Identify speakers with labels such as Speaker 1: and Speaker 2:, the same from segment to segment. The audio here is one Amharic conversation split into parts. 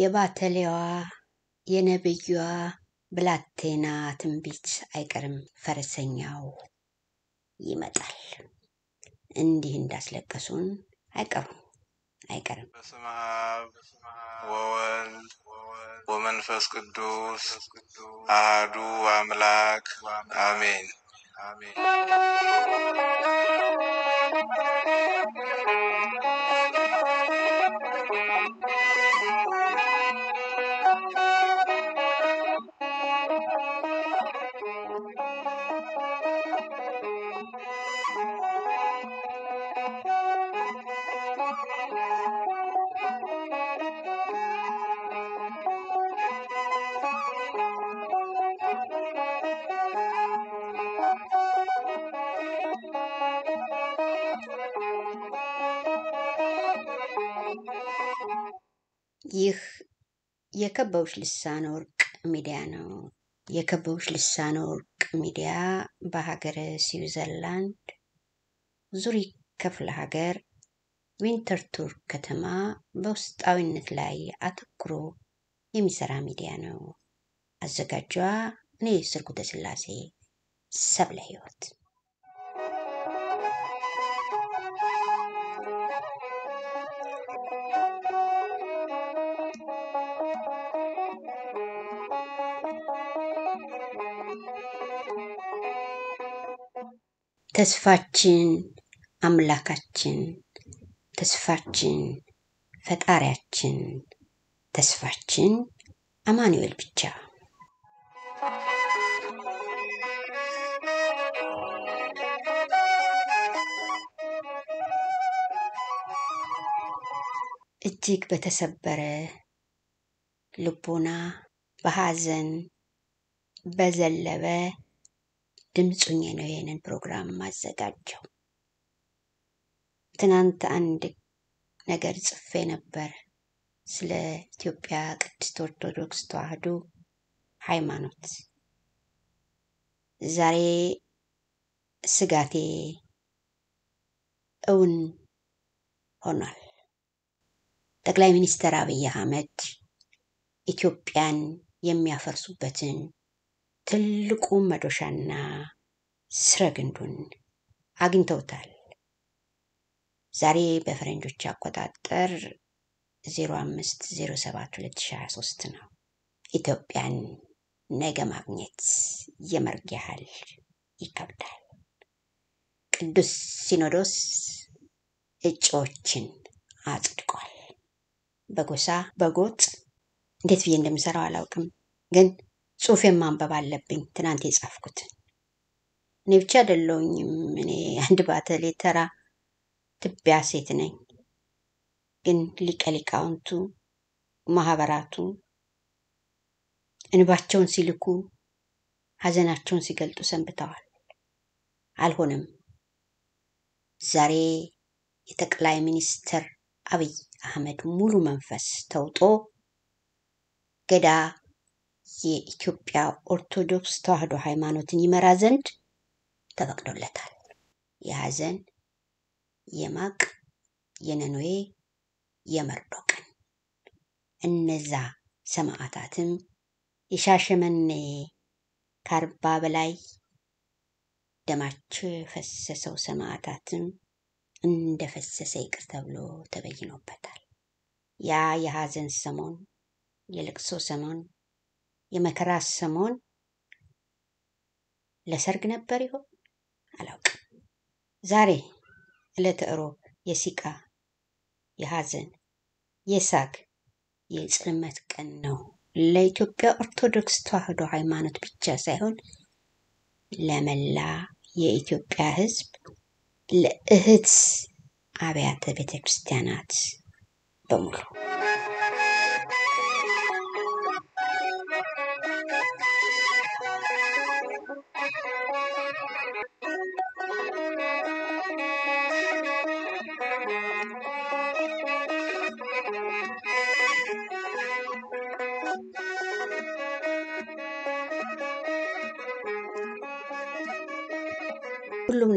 Speaker 1: የባተሌዋ የነብዩዋ ብላቴና ትንቢት አይቀርም ፈረሰኛው ይመጣል። እንዲህ እንዳስለቀሱን አይቀሩም አይቀርም። በስመ አብ ወወልድ ወመንፈስ ቅዱስ አህዱ አምላክ አሜን። የከበውሽ ልሳን ወርቅ ሚዲያ ነው። የከበውሽ ልሳን ወርቅ ሚዲያ በሀገረ ስዊዘርላንድ ዙሪክ ክፍለ ሀገር ዊንተርቱር ከተማ በውስጣዊነት ላይ አተኩሮ የሚሰራ ሚዲያ ነው። አዘጋጇ እኔ ስርጉተ ስላሴ ሰብለ ህይወት። ተስፋችን አምላካችን ተስፋችን ፈጣሪያችን ተስፋችን አማኑኤል ብቻ። እጅግ በተሰበረ ልቦና በሐዘን በዘለበ ድምፁኝ ነው ይህንን ፕሮግራም ማዘጋጀው። ትናንት አንድ ነገር ጽፌ ነበር ስለ ኢትዮጵያ ቅድስት ኦርቶዶክስ ተዋህዶ ሃይማኖት። ዛሬ ስጋቴ እውን ሆኗል። ጠቅላይ ሚኒስትር አብይ አህመድ ኢትዮጵያን የሚያፈርሱበትን ትልቁን መዶሻና ስረግንዱን አግኝተውታል። ዛሬ በፈረንጆች አቆጣጠር 05072023 ነው። ኢትዮጵያን ነገ ማግኘት የመርግ ያህል ይከብዳል። ቅዱስ ሲኖዶስ እጩዎችን አጽድቋል። በጎሳ በጎጥ እንዴት ብዬ እንደምሰራው አላውቅም ግን ጽሁፌን ማንበብ አለብኝ ትናንት የጻፍኩት። እኔ ብቻ አይደለሁኝም። እኔ አንድ ባተሌ ተራ ትቢያ ሴት ነኝ። ግን ሊቀ ሊቃውንቱ ማህበራቱ እንባቸውን ሲልኩ ሀዘናቸውን ሲገልጡ ሰንብተዋል። አልሆነም። ዛሬ የጠቅላይ ሚኒስትር አብይ አህመድ ሙሉ መንፈስ ተውጦ ገዳ የኢትዮጵያ ኦርቶዶክስ ተዋሕዶ ሃይማኖትን ይመራ ዘንድ ተፈቅዶለታል። የሐዘን፣ የማቅ፣ የነኖዌ፣ የመርዶ ቀን እነዛ ሰማዕታትም የሻሸመኔ ከአርባ በላይ ደማቸው የፈሰሰው ሰማዕታትም እንደፈሰሰ ይቅር ተብሎ ተበይኖበታል። ያ የሐዘን ሰሞን የልቅሶ ሰሞን የመከራ ሰሞን ለሰርግ ነበር ይሆን አላውቅም። ዛሬ ዕለተ እሮብ የሲቃ የሐዘን የሳግ የጽልመት ቀን ነው። ለኢትዮጵያ ኦርቶዶክስ ተዋሕዶ ሃይማኖት ብቻ ሳይሆን ለመላ የኢትዮጵያ ሕዝብ ለእህት አብያተ ቤተ ክርስቲያናት በሙሉ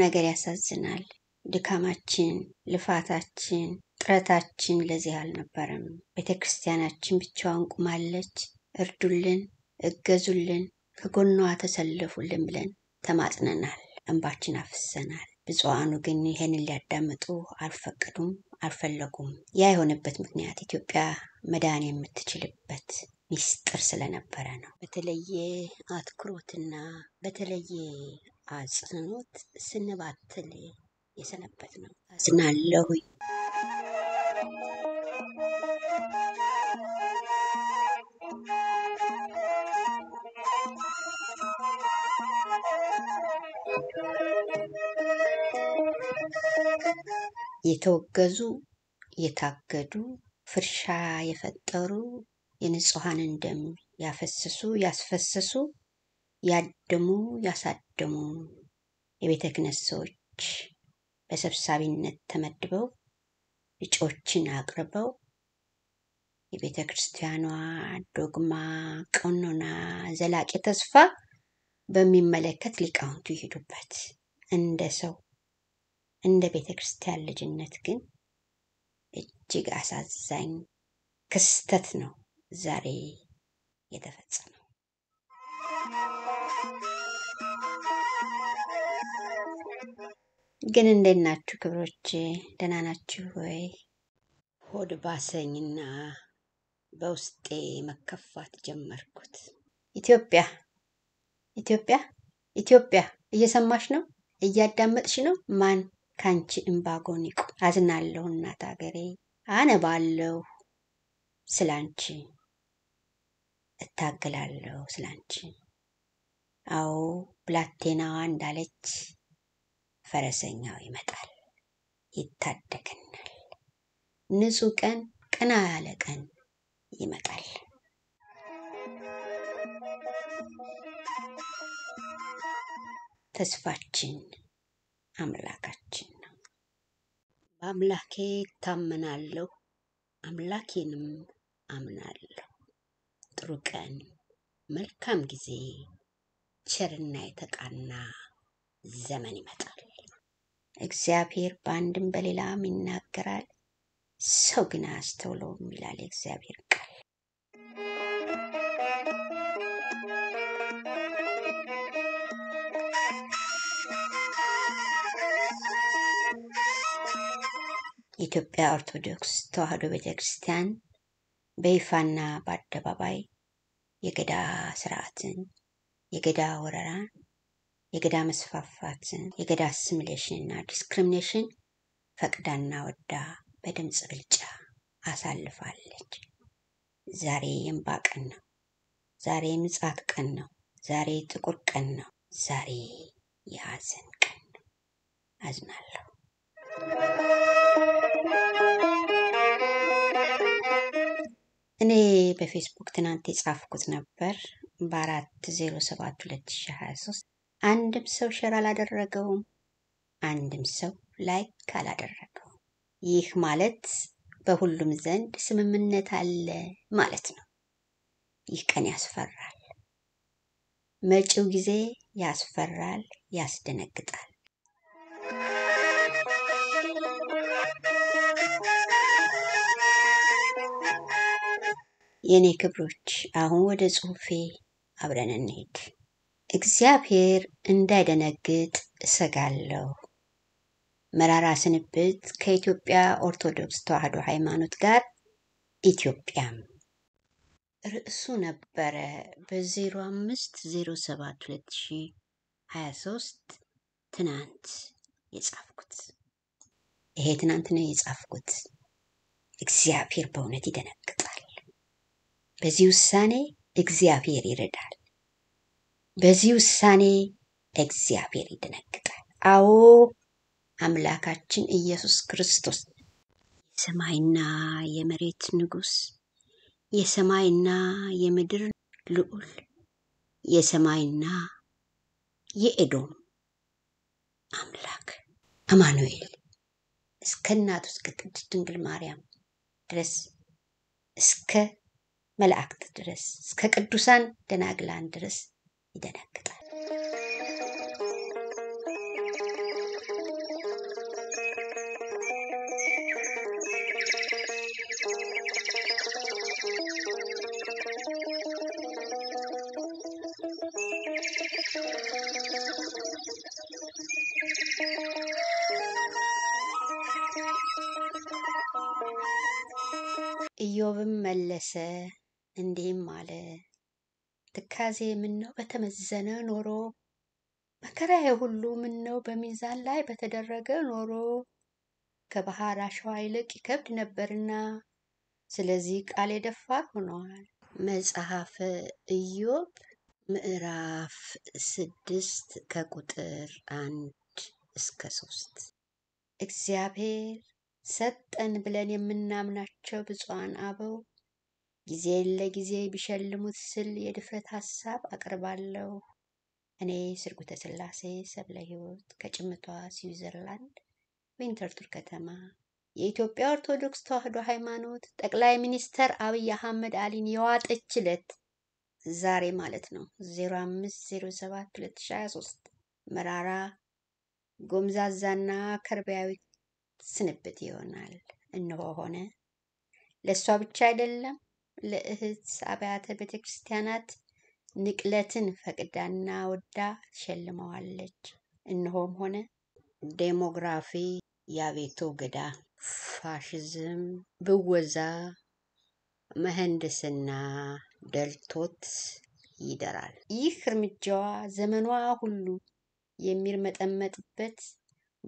Speaker 1: ነገር ያሳዝናል። ድካማችን፣ ልፋታችን፣ ጥረታችን ለዚህ አልነበረም። ቤተ ክርስቲያናችን ብቻዋን ቁማለች። እርዱልን፣ እገዙልን፣ ከጎኗ ተሰለፉልን ብለን ተማጽነናል፣ እንባችን አፍሰናል። ብፁዓኑ ግን ይህንን ሊያዳምጡ አልፈቀዱም፣ አልፈለጉም። ያ የሆነበት ምክንያት ኢትዮጵያ መዳን የምትችልበት ሚስጥር ስለነበረ ነው። በተለየ አትኩሮትና በተለየ አጽንኦት ስንባትል የሰነበት ነው። አዝናለሁኝ። የተወገዙ የታገዱ ፍርሻ የፈጠሩ የንጹሐንን ደም ያፈስሱ ያስፈስሱ ያደሙ ያሳደሙ የቤተ ክህነት ሰዎች በሰብሳቢነት ተመድበው እጩዎችን አቅርበው የቤተ ክርስቲያኗ ዶግማ፣ ቀኖና፣ ዘላቂ ተስፋ በሚመለከት ሊቃውንቱ ይሄዱበት። እንደ ሰው እንደ ቤተ ክርስቲያን ልጅነት ግን እጅግ አሳዛኝ ክስተት ነው ዛሬ የተፈጸመው። ግን እንዴት ናችሁ ክብሮች? ደህና ናችሁ ወይ? ሆድ ባሰኝና በውስጤ መከፋት ጀመርኩት። ኢትዮጵያ ኢትዮጵያ ኢትዮጵያ፣ እየሰማሽ ነው? እያዳመጥሽ ነው? ማን ካንቺ እምባጎኒቁ አዝናለሁ እናት አገሬ፣ አነባለሁ ስላንቺ፣ እታገላለሁ ስላንቺ። አዎ ብላቴናዋ እንዳለች ፈረሰኛው ይመጣል ይታደገናል። ንጹህ ቀን ቀና ያለ ቀን ይመጣል። ተስፋችን አምላካችን ነው። በአምላኬ እታመናለሁ፣ አምላኬንም አምናለሁ። ጥሩ ቀን መልካም ጊዜ ቸርና የተቃና ዘመን ይመጣል። እግዚአብሔር በአንድም በሌላም ይናገራል፣ ሰው ግን አያስተውለውም ይላል የእግዚአብሔር ቃል። የኢትዮጵያ ኦርቶዶክስ ተዋሕዶ ቤተ ክርስቲያን በይፋና በአደባባይ የገዳ ስርዓትን የገዳ ወረራን፣ የገዳ መስፋፋትን፣ የገዳ እና ዲስክሪሚኔሽን ፈቅዳና ወዳ በድምፅ ብልጫ አሳልፋለች። ዛሬ የእንባ ቀን ነው። ዛሬ ምጽአት ቀን ነው። ዛሬ ጥቁር ቀን ነው። ዛሬ የሐዘን ቀን ነው። አዝናለሁ። እኔ በፌስቡክ ትናንት የጻፍኩት ነበር። በአራት ዜሮ ሰባት ሁለት ሺ ሀያ ሶስት አንድም ሰው ሸር አላደረገውም፣ አንድም ሰው ላይክ አላደረገውም። ይህ ማለት በሁሉም ዘንድ ስምምነት አለ ማለት ነው። ይህ ቀን ያስፈራል። መጪው ጊዜ ያስፈራል፣ ያስደነግጣል። የእኔ ክብሮች አሁን ወደ ጽሁፌ አብረን እንሄድ። እግዚአብሔር እንዳይደነግጥ እሰጋለሁ። መራራ ስንብት ከኢትዮጵያ ኦርቶዶክስ ተዋሕዶ ሃይማኖት ጋር ኢትዮጵያም ርዕሱ ነበረ በ05072023 ትናንት የጻፍኩት። ይሄ ትናንት ነው የጻፍኩት። እግዚአብሔር በእውነት ይደነግጣል። በዚህ ውሳኔ እግዚአብሔር ይረዳል። በዚህ ውሳኔ እግዚአብሔር ይደነግጣል። አዎ አምላካችን ኢየሱስ ክርስቶስ የሰማይና የመሬት ንጉሥ፣ የሰማይና የምድር ልዑል፣ የሰማይና የኤዶም አምላክ አማኑኤል እስከ እናቱ እስከ ቅድስት ድንግል ማርያም ድረስ እስከ መላእክት ድረስ እስከ ቅዱሳን ደናግላን ድረስ ይደነግጣል። ኢዮብም መለሰ እንዲህም አለ፣ ትካዜ ነው በተመዘነ ኖሮ፣ መከራዬ ሁሉ ነው በሚዛን ላይ በተደረገ ኖሮ፣ ከባህር አሸዋ ይልቅ ይከብድ ነበርና፣ ስለዚህ ቃል የደፋ ሆኗል። መጽሐፈ ኢዮብ ምዕራፍ ስድስት ከቁጥር አንድ እስከ ሶስት እግዚአብሔር ሰጠን ብለን የምናምናቸው ብፁዓን አበው ጊዜ ለጊዜ ቢሸልሙት ስል የድፍረት ሀሳብ አቅርባለሁ። እኔ ስርጉተ ስላሴ ሰብለ ሕይወት ከጭምቷ ስዊዘርላንድ ዊንተርቱር ከተማ የኢትዮጵያ ኦርቶዶክስ ተዋሕዶ ሃይማኖት ጠቅላይ ሚኒስተር አብይ አህመድ አሊን የዋጠች ዕለት ዛሬ ማለት ነው 0507 2023 መራራ ጎምዛዛና ከርቢያዊ ስንብት ይሆናል። እንሆ ሆነ ለእሷ ብቻ አይደለም ለእህት አብያተ ቤተ ክርስቲያናት ንቅለትን ፈቅዳና ወዳ ሸልመዋለች። እነሆም ሆነ ዴሞግራፊ፣ ያቤቶ ገዳ፣ ፋሽዝም፣ ብወዛ፣ መህንድስና ደልቶት ይደራል። ይህ እርምጃዋ ዘመኗ ሁሉ የሚርመጠመጥበት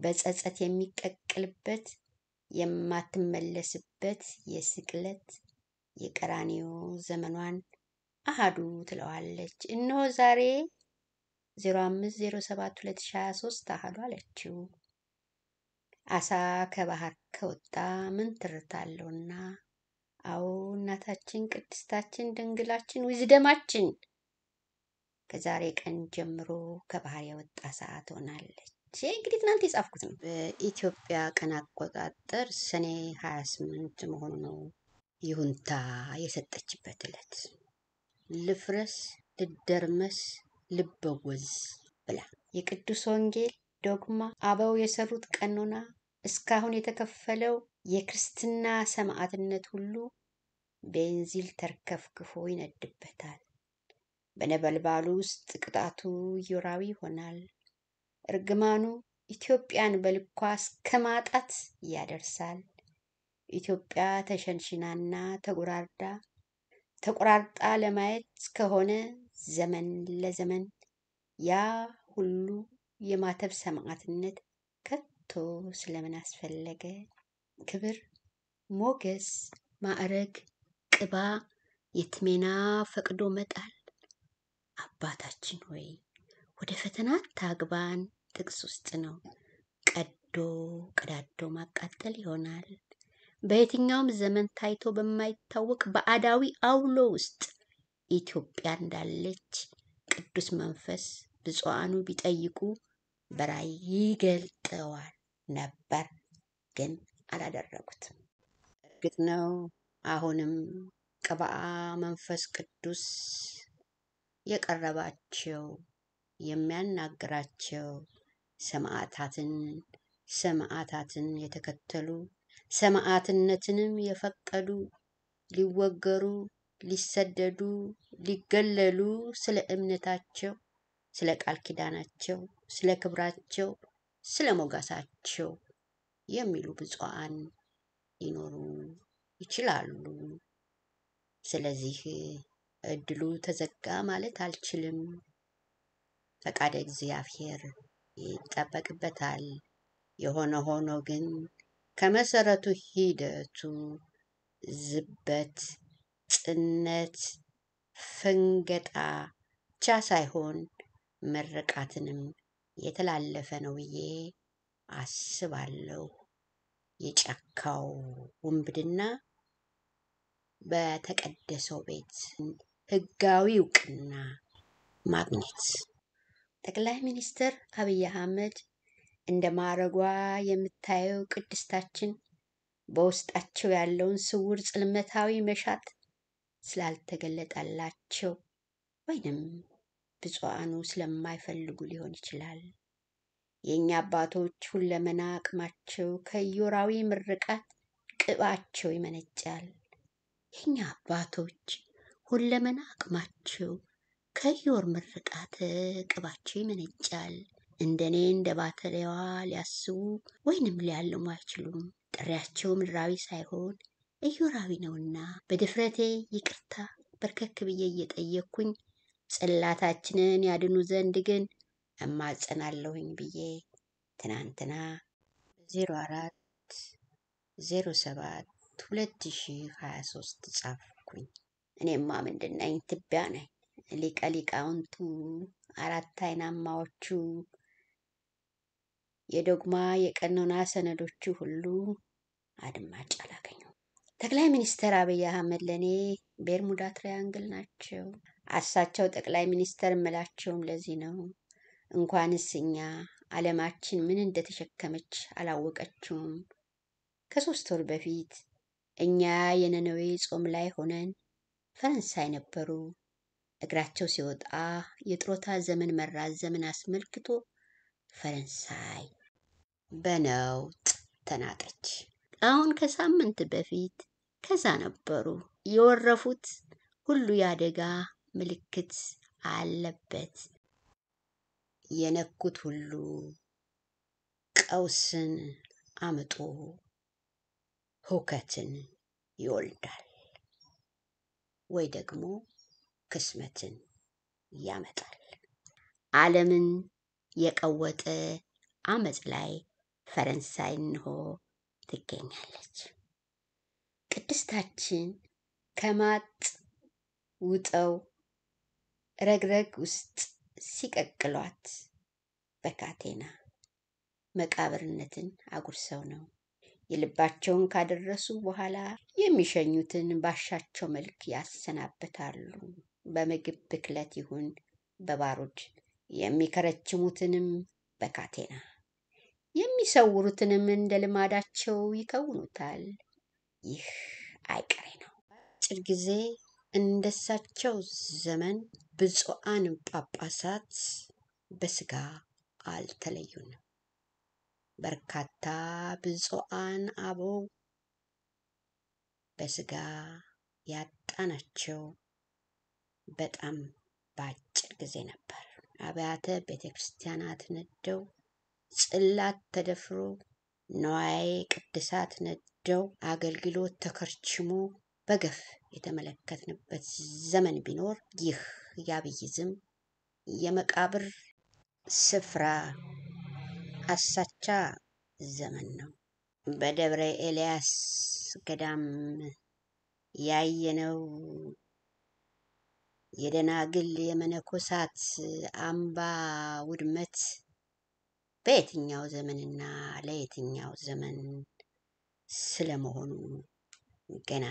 Speaker 1: በጸጸት የሚቀቅልበት የማትመለስበት የስቅለት የቀራኒዮ ዘመኗን አሃዱ ትለዋለች። እነሆ ዛሬ 05072023 አሃዱ አለችው። አሳ ከባህር ከወጣ ምን ትርታለውና? አዎ እናታችን ቅድስታችን ድንግላችን ውዝደማችን ከዛሬ ቀን ጀምሮ ከባህር የወጣ ሰዓት ሆናለች። እንግዲህ ትናንት የጻፍኩት ነው። በኢትዮጵያ ቀን አቆጣጠር ሰኔ 28 መሆኑ ነው። ይሁንታ የሰጠችበት ዕለት ልፍረስ፣ ልደርመስ፣ ልበወዝ ብላ የቅዱስ ወንጌል ዶግማ አበው የሰሩት ቀኖና እስካሁን የተከፈለው የክርስትና ሰማዕትነት ሁሉ ቤንዚል ተርከፍክፎ ይነድበታል። በነበልባሉ ውስጥ ቅጣቱ ዮራዊ ይሆናል። እርግማኑ ኢትዮጵያን በልኳ እስከ ማጣት ያደርሳል። ኢትዮጵያ ተሸንሽናና ተጉራርዳ ተቆራርጣ ለማየት ከሆነ ዘመን ለዘመን ያ ሁሉ የማተብ ሰማዕትነት ከቶ ስለምን አስፈለገ? ክብር፣ ሞገስ፣ ማዕረግ፣ ቅባ፣ የትሜና ፈቅዶ መጣል አባታችን ወይ ወደ ፈተና ታግባን ጥቅስ ውስጥ ነው። ቀዶ ቀዳዶ ማቃጠል ይሆናል። በየትኛውም ዘመን ታይቶ በማይታወቅ በአዳዊ አውሎ ውስጥ ኢትዮጵያ እንዳለች ቅዱስ መንፈስ ብፁዓኑ ቢጠይቁ በራይ ይገልጠዋል ነበር፣ ግን አላደረጉትም። እርግጥ ነው አሁንም ቅብአ መንፈስ ቅዱስ የቀረባቸው የሚያናግራቸው ሰማዕታትን ሰማዕታትን የተከተሉ ሰማዕትነትንም የፈቀዱ ሊወገሩ፣ ሊሰደዱ፣ ሊገለሉ ስለ እምነታቸው፣ ስለ ቃል ኪዳናቸው፣ ስለ ክብራቸው፣ ስለ ሞገሳቸው የሚሉ ብፁዓን ሊኖሩ ይችላሉ። ስለዚህ እድሉ ተዘጋ ማለት አልችልም። ፈቃደ እግዚአብሔር ይጠበቅበታል። የሆነ ሆኖ ግን ከመሰረቱ ሂደቱ ዝበት፣ ጽነት፣ ፈንገጣ ብቻ ሳይሆን ምርቃትንም የተላለፈ ነው ብዬ አስባለሁ። የጫካው ውንብድና በተቀደሰው ቤት ህጋዊ እውቅና ማግኘት ጠቅላይ ሚኒስትር አብይ አህመድ እንደ ማረጓ የምታየው ቅድስታችን በውስጣቸው ያለውን ስውር ጽልመታዊ መሻት ስላልተገለጠላቸው ወይንም ብፁዓኑ ስለማይፈልጉ ሊሆን ይችላል። የእኛ አባቶች ሁለመና አቅማቸው ከዮራዊ ምርቃት ቅባቸው ይመነጫል። የእኛ አባቶች ሁለመና አቅማቸው ከዮር ምርቃት ቅባቸው ይመነጫል። እንደኔ እንደ ባተሌዋ ሊያስቡ ወይንም ሊያልሙ አይችሉም። ጥሪያቸው ምድራዊ ሳይሆን እዮራዊ ነውና በድፍረቴ ይቅርታ በርከክ ብዬ እየጠየኩኝ ጽላታችንን ያድኑ ዘንድ ግን እማጸናለሁኝ ብዬ ትናንትና ዜሮ አራት ዜሮ ጻፍኩኝ። እኔማ ምንድን ትቢያ ነኝ። ሊቀ ሊቃውንቱ አራት አይናማዎቹ የዶግማ የቀኖና ሰነዶቹ ሁሉ አድማጭ አላገኙም። ጠቅላይ ሚኒስትር አብይ አህመድ ለእኔ ቤርሙዳ ትራያንግል ናቸው። አሳቸው ጠቅላይ ሚኒስትር እምላቸውም ለዚህ ነው። እንኳንስ እኛ ዓለማችን ምን እንደተሸከመች አላወቀችውም። ከሶስት ወር በፊት እኛ የነነዌ ጾም ላይ ሆነን ፈረንሳይ ነበሩ። እግራቸው ሲወጣ የጥሮታ ዘመን መራዘምን አስመልክቶ ፈረንሳይ በነውጥ ተናጠች። አሁን ከሳምንት በፊት ከዛ ነበሩ የወረፉት ሁሉ የአደጋ ምልክት አለበት። የነኩት ሁሉ ቀውስን አምጦ ሁከትን ይወልዳል ወይ ደግሞ ክስመትን ያመጣል። ዓለምን የቀወጠ አመፅ ላይ ፈረንሳይ እንሆ ትገኛለች። ቅድስታችን ከማጥ ውጠው ረግረግ ውስጥ ሲቀቅሏት በካቴና መቃብርነትን አጉርሰው ነው የልባቸውን ካደረሱ በኋላ የሚሸኙትን ባሻቸው መልክ ያሰናብታሉ። በምግብ ብክለት ይሁን በባሩድ የሚከረችሙትንም በካቴና የሚሰውሩትንም እንደ ልማዳቸው ይከውኑታል። ይህ አይቀሬ ነው። አጭር ጊዜ እንደሳቸው ዘመን ብፁዓን ጳጳሳት በስጋ አልተለዩንም። በርካታ ብፁዓን አበው በስጋ ያጣናቸው በጣም በአጭር ጊዜ ነበር። አብያተ ቤተ ክርስቲያናት ነደው ጽላት ተደፍሮ ነዋዬ ቅድሳት ነደው አገልግሎት ተከርችሞ በገፍ የተመለከትንበት ዘመን ቢኖር ይህ የአብይዝም የመቃብር ስፍራ አሳቻ ዘመን ነው። በደብረ ኤልያስ ገዳም ያየነው የደናግል የመነኮሳት አምባ ውድመት በየትኛው ዘመንና ለየትኛው ዘመን ስለመሆኑ ገና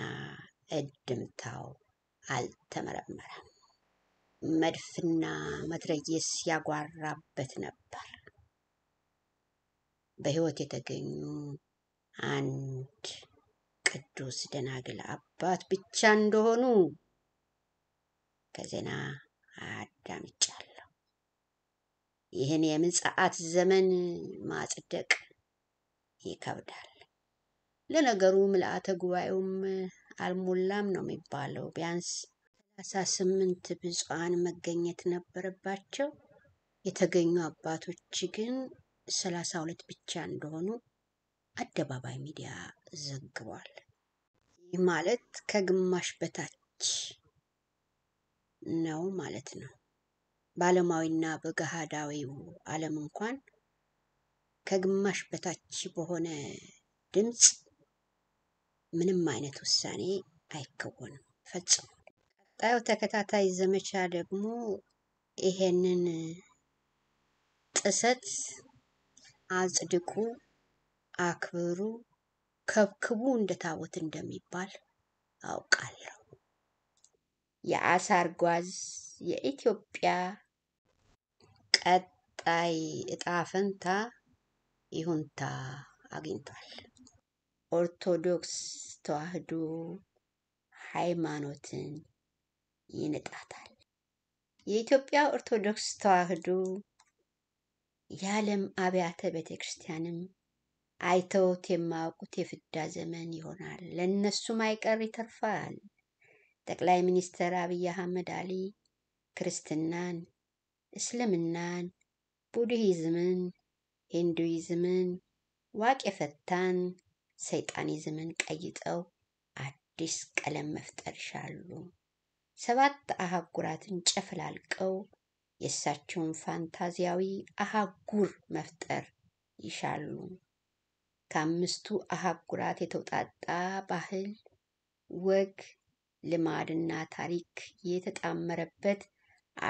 Speaker 1: እድምታው አልተመረመረም። መድፍና መትረየስ ያጓራበት ነበር። በሕይወት የተገኙ አንድ ቅዱስ ደናግል አባት ብቻ እንደሆኑ ከዜና አዳምጫ ይህን የምጽአት ዘመን ማጽደቅ ይከብዳል። ለነገሩ ምልአተ ጉባኤውም አልሞላም ነው የሚባለው። ቢያንስ ሰላሳ ስምንት ብፁዓን መገኘት ነበረባቸው። የተገኙ አባቶች ግን ሰላሳ ሁለት ብቻ እንደሆኑ አደባባይ ሚዲያ ዘግቧል። ይህ ማለት ከግማሽ በታች ነው ማለት ነው። በዓለማዊና በገሃዳዊው ዓለም እንኳን ከግማሽ በታች በሆነ ድምፅ ምንም አይነት ውሳኔ አይከወንም ፈጽሞ። ቀጣዩ ተከታታይ ዘመቻ ደግሞ ይሄንን ጥሰት አጽድቁ፣ አክብሩ፣ ከብክቡ እንደ ታቦት እንደሚባል አውቃለሁ። የአሳር ጓዝ የኢትዮጵያ ቀጣይ እጣ ፈንታ ይሁንታ አግኝቷል። ኦርቶዶክስ ተዋህዶ ሃይማኖትን ይንጣታል። የኢትዮጵያ ኦርቶዶክስ ተዋህዶ የዓለም አብያተ ቤተ ክርስቲያንም አይተውት የማያውቁት የፍዳ ዘመን ይሆናል። ለእነሱም አይቀር ይተርፋል። ጠቅላይ ሚኒስትር አብይ አህመድ አሊ ክርስትናን እስልምናን፣ ቡድሂዝምን፣ ሂንዱይዝምን ዋቄ ፈታን፣ ሰይጣኒዝምን ቀይጠው አዲስ ቀለም መፍጠር ይሻሉ። ሰባት አህጉራትን ጨፍላልቀው የእሳቸውን ፋንታዚያዊ አህጉር መፍጠር ይሻሉ። ከአምስቱ አህጉራት የተውጣጣ ባህል፣ ወግ፣ ልማድና ታሪክ የተጣመረበት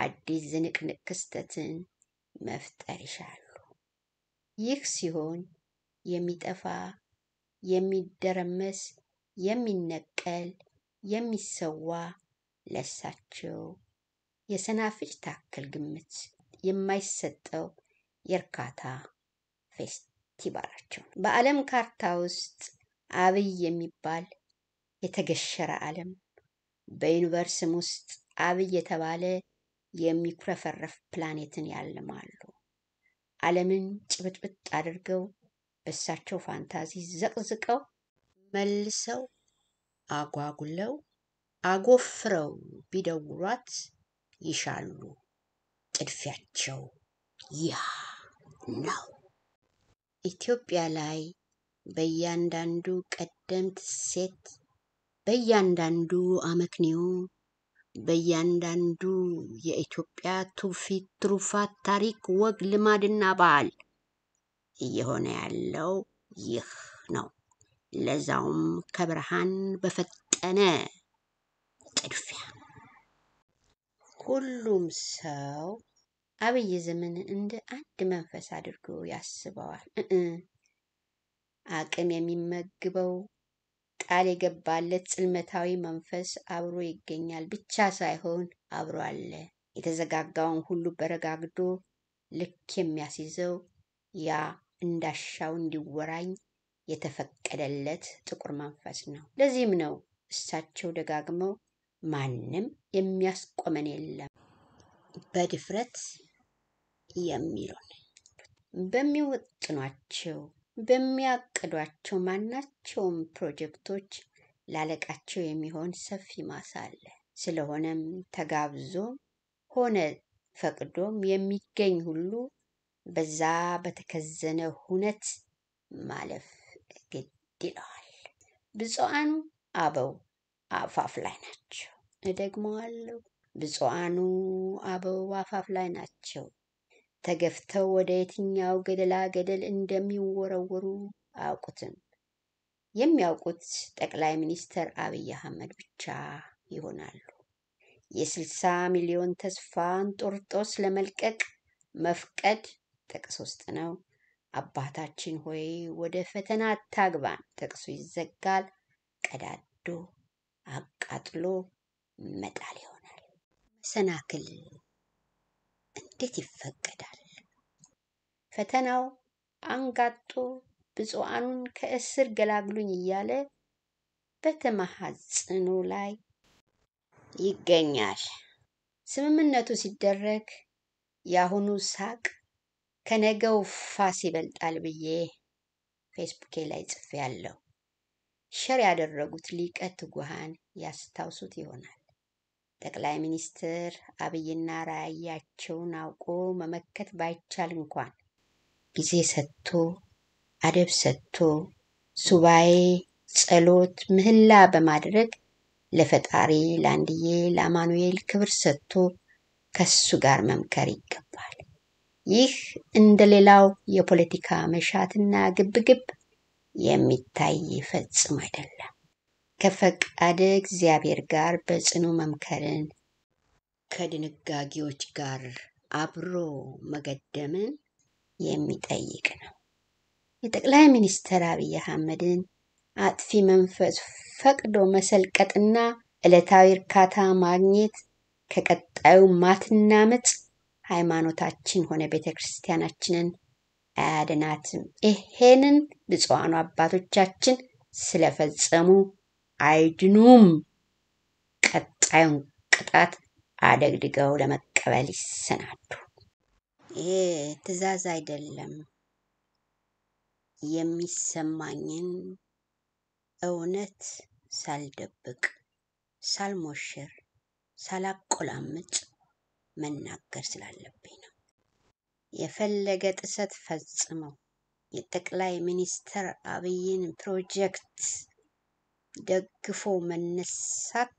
Speaker 1: አዲስ ዝንቅንቅ ክስተትን መፍጠር ይሻሉ። ይህ ሲሆን የሚጠፋ የሚደረመስ፣ የሚነቀል፣ የሚሰዋ ለሳቸው የሰናፍጭ ታክል ግምት የማይሰጠው የእርካታ ፌስቲቫላቸው በአለም በዓለም ካርታ ውስጥ አብይ የሚባል የተገሸረ ዓለም በዩኒቨርስም ውስጥ አብይ የተባለ የሚኩረፈረፍ ፕላኔትን ያልማሉ። ዓለምን ጭብጥብጥ አድርገው በእሳቸው ፋንታዚ ዘቅዝቀው መልሰው አጓጉለው አጎፍረው ቢደውሯት ይሻሉ። ጥድፊያቸው ያ ነው። ኢትዮጵያ ላይ በእያንዳንዱ ቀደምት ሴት በእያንዳንዱ አመክንዮ በእያንዳንዱ የኢትዮጵያ ትውፊት፣ ትሩፋት፣ ታሪክ፣ ወግ፣ ልማድና በዓል እየሆነ ያለው ይህ ነው። ለዛውም ከብርሃን በፈጠነ ጥድፊያ። ሁሉም ሰው አብይ ዘመንን እንደ አንድ መንፈስ አድርጎ ያስበዋል። አቅም የሚመግበው ቃል የገባለት ጽልመታዊ መንፈስ አብሮ ይገኛል ብቻ ሳይሆን አብሮ አለ። የተዘጋጋውን ሁሉ በረጋግዶ ልክ የሚያስይዘው ያ እንዳሻው እንዲወራኝ የተፈቀደለት ጥቁር መንፈስ ነው። ለዚህም ነው እሳቸው ደጋግመው ማንም የሚያስቆመን የለም በድፍረት የሚሉን በሚወጥኗቸው በሚያቅዷቸው ማናቸውም ፕሮጀክቶች ላለቃቸው የሚሆን ሰፊ ማሳ አለ። ስለሆነም ተጋብዞ ሆነ ፈቅዶም የሚገኝ ሁሉ በዛ በተከዘነ ሁነት ማለፍ ግድ ይለዋል። ብፁዓኑ አበው አፋፍ ላይ ናቸው። እደግመዋለሁ፣ ብፁዓኑ አበው አፋፍ ላይ ናቸው። ተገፍተው ወደ የትኛው ገደላ ገደል እንደሚወረወሩ አያውቁትም። የሚያውቁት ጠቅላይ ሚኒስትር አብይ አህመድ ብቻ ይሆናሉ። የስልሳ ሚሊዮን ተስፋን ጦርጦስ ለመልቀቅ መፍቀድ ጥቅስ ውስጥ ነው። አባታችን ሆይ ወደ ፈተና አታግባን ጥቅሱ ይዘጋል። ቀዳዶ አቃጥሎ መጣል ይሆናል መሰናክል እንዴት ይፈቀዳል? ፈተናው አንጋጦ ብፁዓኑን ከእስር ገላግሉኝ እያለ በተማሐጽኑ ላይ ይገኛል። ስምምነቱ ሲደረግ የአሁኑ ሳቅ ከነገው ፋስ ይበልጣል ብዬ ፌስቡኬ ላይ ጽፌ ያለው ሸር ያደረጉት ሊቀ ትጉሃን ያስታውሱት ይሆናል። ጠቅላይ ሚኒስትር አብይና ራዕያቸውን አውቆ መመከት ባይቻል እንኳን ጊዜ ሰጥቶ አደብ ሰጥቶ ሱባኤ፣ ጸሎት፣ ምህላ በማድረግ ለፈጣሪ ለአንድዬ ለአማኑኤል ክብር ሰጥቶ ከሱ ጋር መምከር ይገባል። ይህ እንደ ሌላው የፖለቲካ መሻትና ግብግብ የሚታይ ፈጽም አይደለም። ከፈቃደ እግዚአብሔር ጋር በጽኑ መምከርን ከድንጋጌዎች ጋር አብሮ መገደምን የሚጠይቅ ነው። የጠቅላይ ሚኒስትር አብይ አህመድን አጥፊ መንፈስ ፈቅዶ መሰልቀጥና ዕለታዊ እርካታ ማግኘት ከቀጣዩ ማትና ምጥ ሃይማኖታችን ሆነ ቤተ ክርስቲያናችንን አያድናትም። ይሄንን ብፁዓኑ አባቶቻችን ስለፈጸሙ አይድኑም፣ ቀጣዩን ቅጣት አደግድገው ለመቀበል ይሰናዱ። ይሄ ትዕዛዝ አይደለም፣ የሚሰማኝን እውነት ሳልደብቅ፣ ሳልሞሽር፣ ሳላቆላምጭ መናገር ስላለብኝ ነው። የፈለገ ጥሰት ፈጽመው የጠቅላይ ሚኒስትር አብይን ፕሮጀክት ደግፎ መነሳት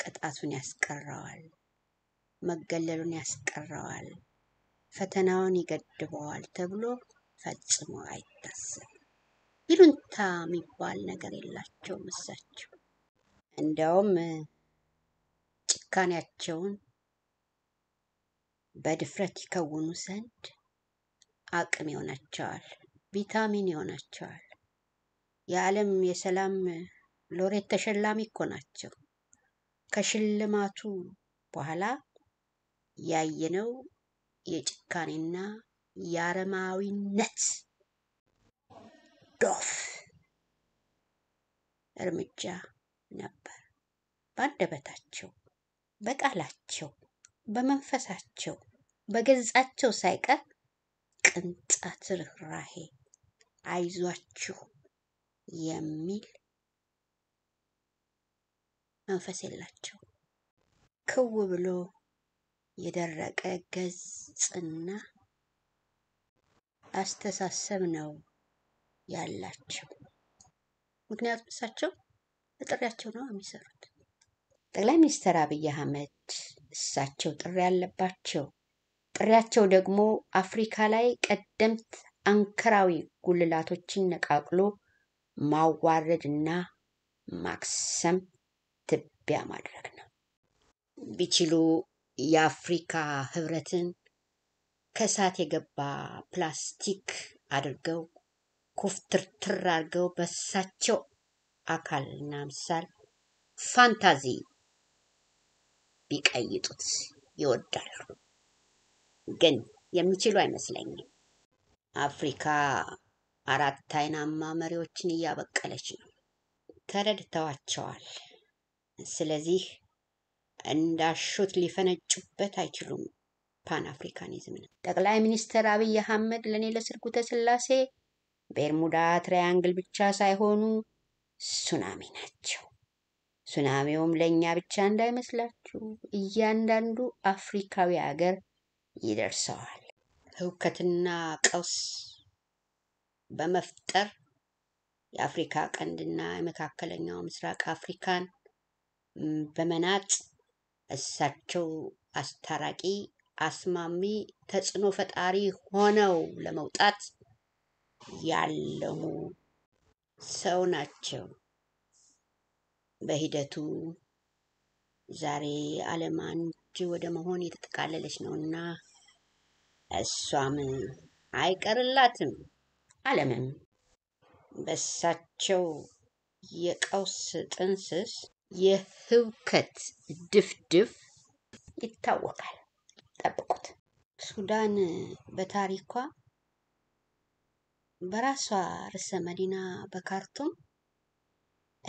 Speaker 1: ቅጣቱን ያስቀረዋል፣ መገለሉን ያስቀረዋል፣ ፈተናውን ይገድበዋል ተብሎ ፈጽሞ አይታሰብም። ይሉንታ የሚባል ነገር የላቸውም እሳቸው። እንዲያውም ጭካኔያቸውን በድፍረት ይከውኑ ዘንድ አቅም ይሆናቸዋል፣ ቪታሚን ይሆናቸዋል። የዓለም የሰላም ሎሬት ተሸላሚ እኮ ናቸው። ከሽልማቱ በኋላ ያየነው የጭካኔና የአረማዊነት ዶፍ እርምጃ ነበር። በአንደበታቸው፣ በቃላቸው፣ በመንፈሳቸው፣ በገጻቸው ሳይቀር ቅንጣት ርኅራሄ አይዟችሁ የሚል መንፈስ የላቸው። ክው ብሎ የደረቀ ገጽና አስተሳሰብ ነው ያላቸው። ምክንያቱም እሳቸው በጥሪያቸው ነው የሚሰሩት። ጠቅላይ ሚኒስትር አብይ አህመድ እሳቸው ጥሪ አለባቸው። ጥሪያቸው ደግሞ አፍሪካ ላይ ቀደምት አንከራዊ ጉልላቶችን ነቃቅሎ ማዋረድ እና ማክሰም ትቢያ ማድረግ ነው። ቢችሉ የአፍሪካ ህብረትን ከእሳት የገባ ፕላስቲክ አድርገው ኩፍትርትር አድርገው በሳቸው አካልና ምሳል ፋንታዚ ቢቀይጡት ይወዳሉ። ግን የሚችሉ አይመስለኝም። አፍሪካ አራት አይናማ መሪዎችን እያበቀለች ነው። ተረድተዋቸዋል። ስለዚህ እንዳሹት ሊፈነጩበት አይችሉም ፓን ነው። ጠቅላይ ሚኒስትር አብይ አህመድ ለእኔ ለስርጉተ ስላሴ ቤርሙዳ ትራያንግል ብቻ ሳይሆኑ ሱናሚ ናቸው። ሱናሚውም ለእኛ ብቻ እንዳይመስላችሁ እያንዳንዱ አፍሪካዊ ሀገር ይደርሰዋል። ህውከትና ቀውስ በመፍጠር የአፍሪካ ቀንድና የመካከለኛው ምስራቅ አፍሪካን በመናጥ እሳቸው አስታራቂ፣ አስማሚ፣ ተጽዕኖ ፈጣሪ ሆነው ለመውጣት ያለሙ ሰው ናቸው። በሂደቱ ዛሬ ዓለም አንድ ወደ መሆን የተጠቃለለች ነውና እሷም አይቀርላትም። ዓለምም በሳቸው የቀውስ ጥንስስ የህብከት ድፍድፍ ይታወቃል። ጠብቁት። ሱዳን በታሪኳ በራሷ ርዕሰ መዲና በካርቱም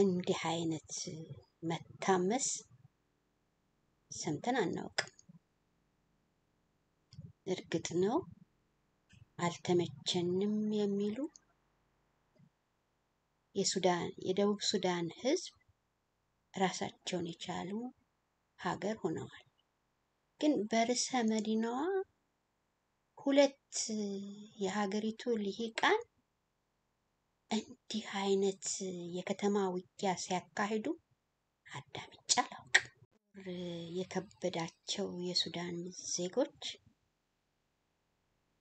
Speaker 1: እንዲህ አይነት መታመስ ሰምተን አናውቅም። እርግጥ ነው አልተመቸንም የሚሉ የሱዳን የደቡብ ሱዳን ህዝብ ራሳቸውን የቻሉ ሀገር ሆነዋል። ግን በርዕሰ መዲናዋ ሁለት የሀገሪቱ ልሂቃን እንዲህ አይነት የከተማ ውጊያ ሲያካሂዱ አዳምጬ አላውቅም። የከበዳቸው የሱዳን ዜጎች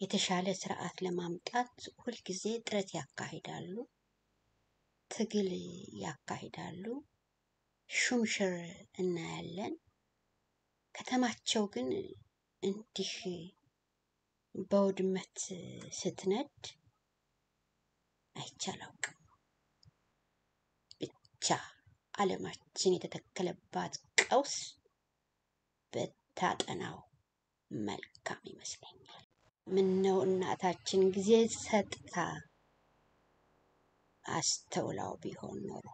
Speaker 1: የተሻለ ስርዓት ለማምጣት ሁልጊዜ ጥረት ያካሂዳሉ፣ ትግል ያካሂዳሉ። ሹምሽር እናያለን። ከተማቸው ግን እንዲህ በውድመት ስትነድ አይቻላውቅም። ብቻ ዓለማችን የተተከለባት ቀውስ በታጠናው መልካም ይመስለኛል። ምነው እናታችን ጊዜ ሰጥታ አስተውላው ቢሆን ኖሮ።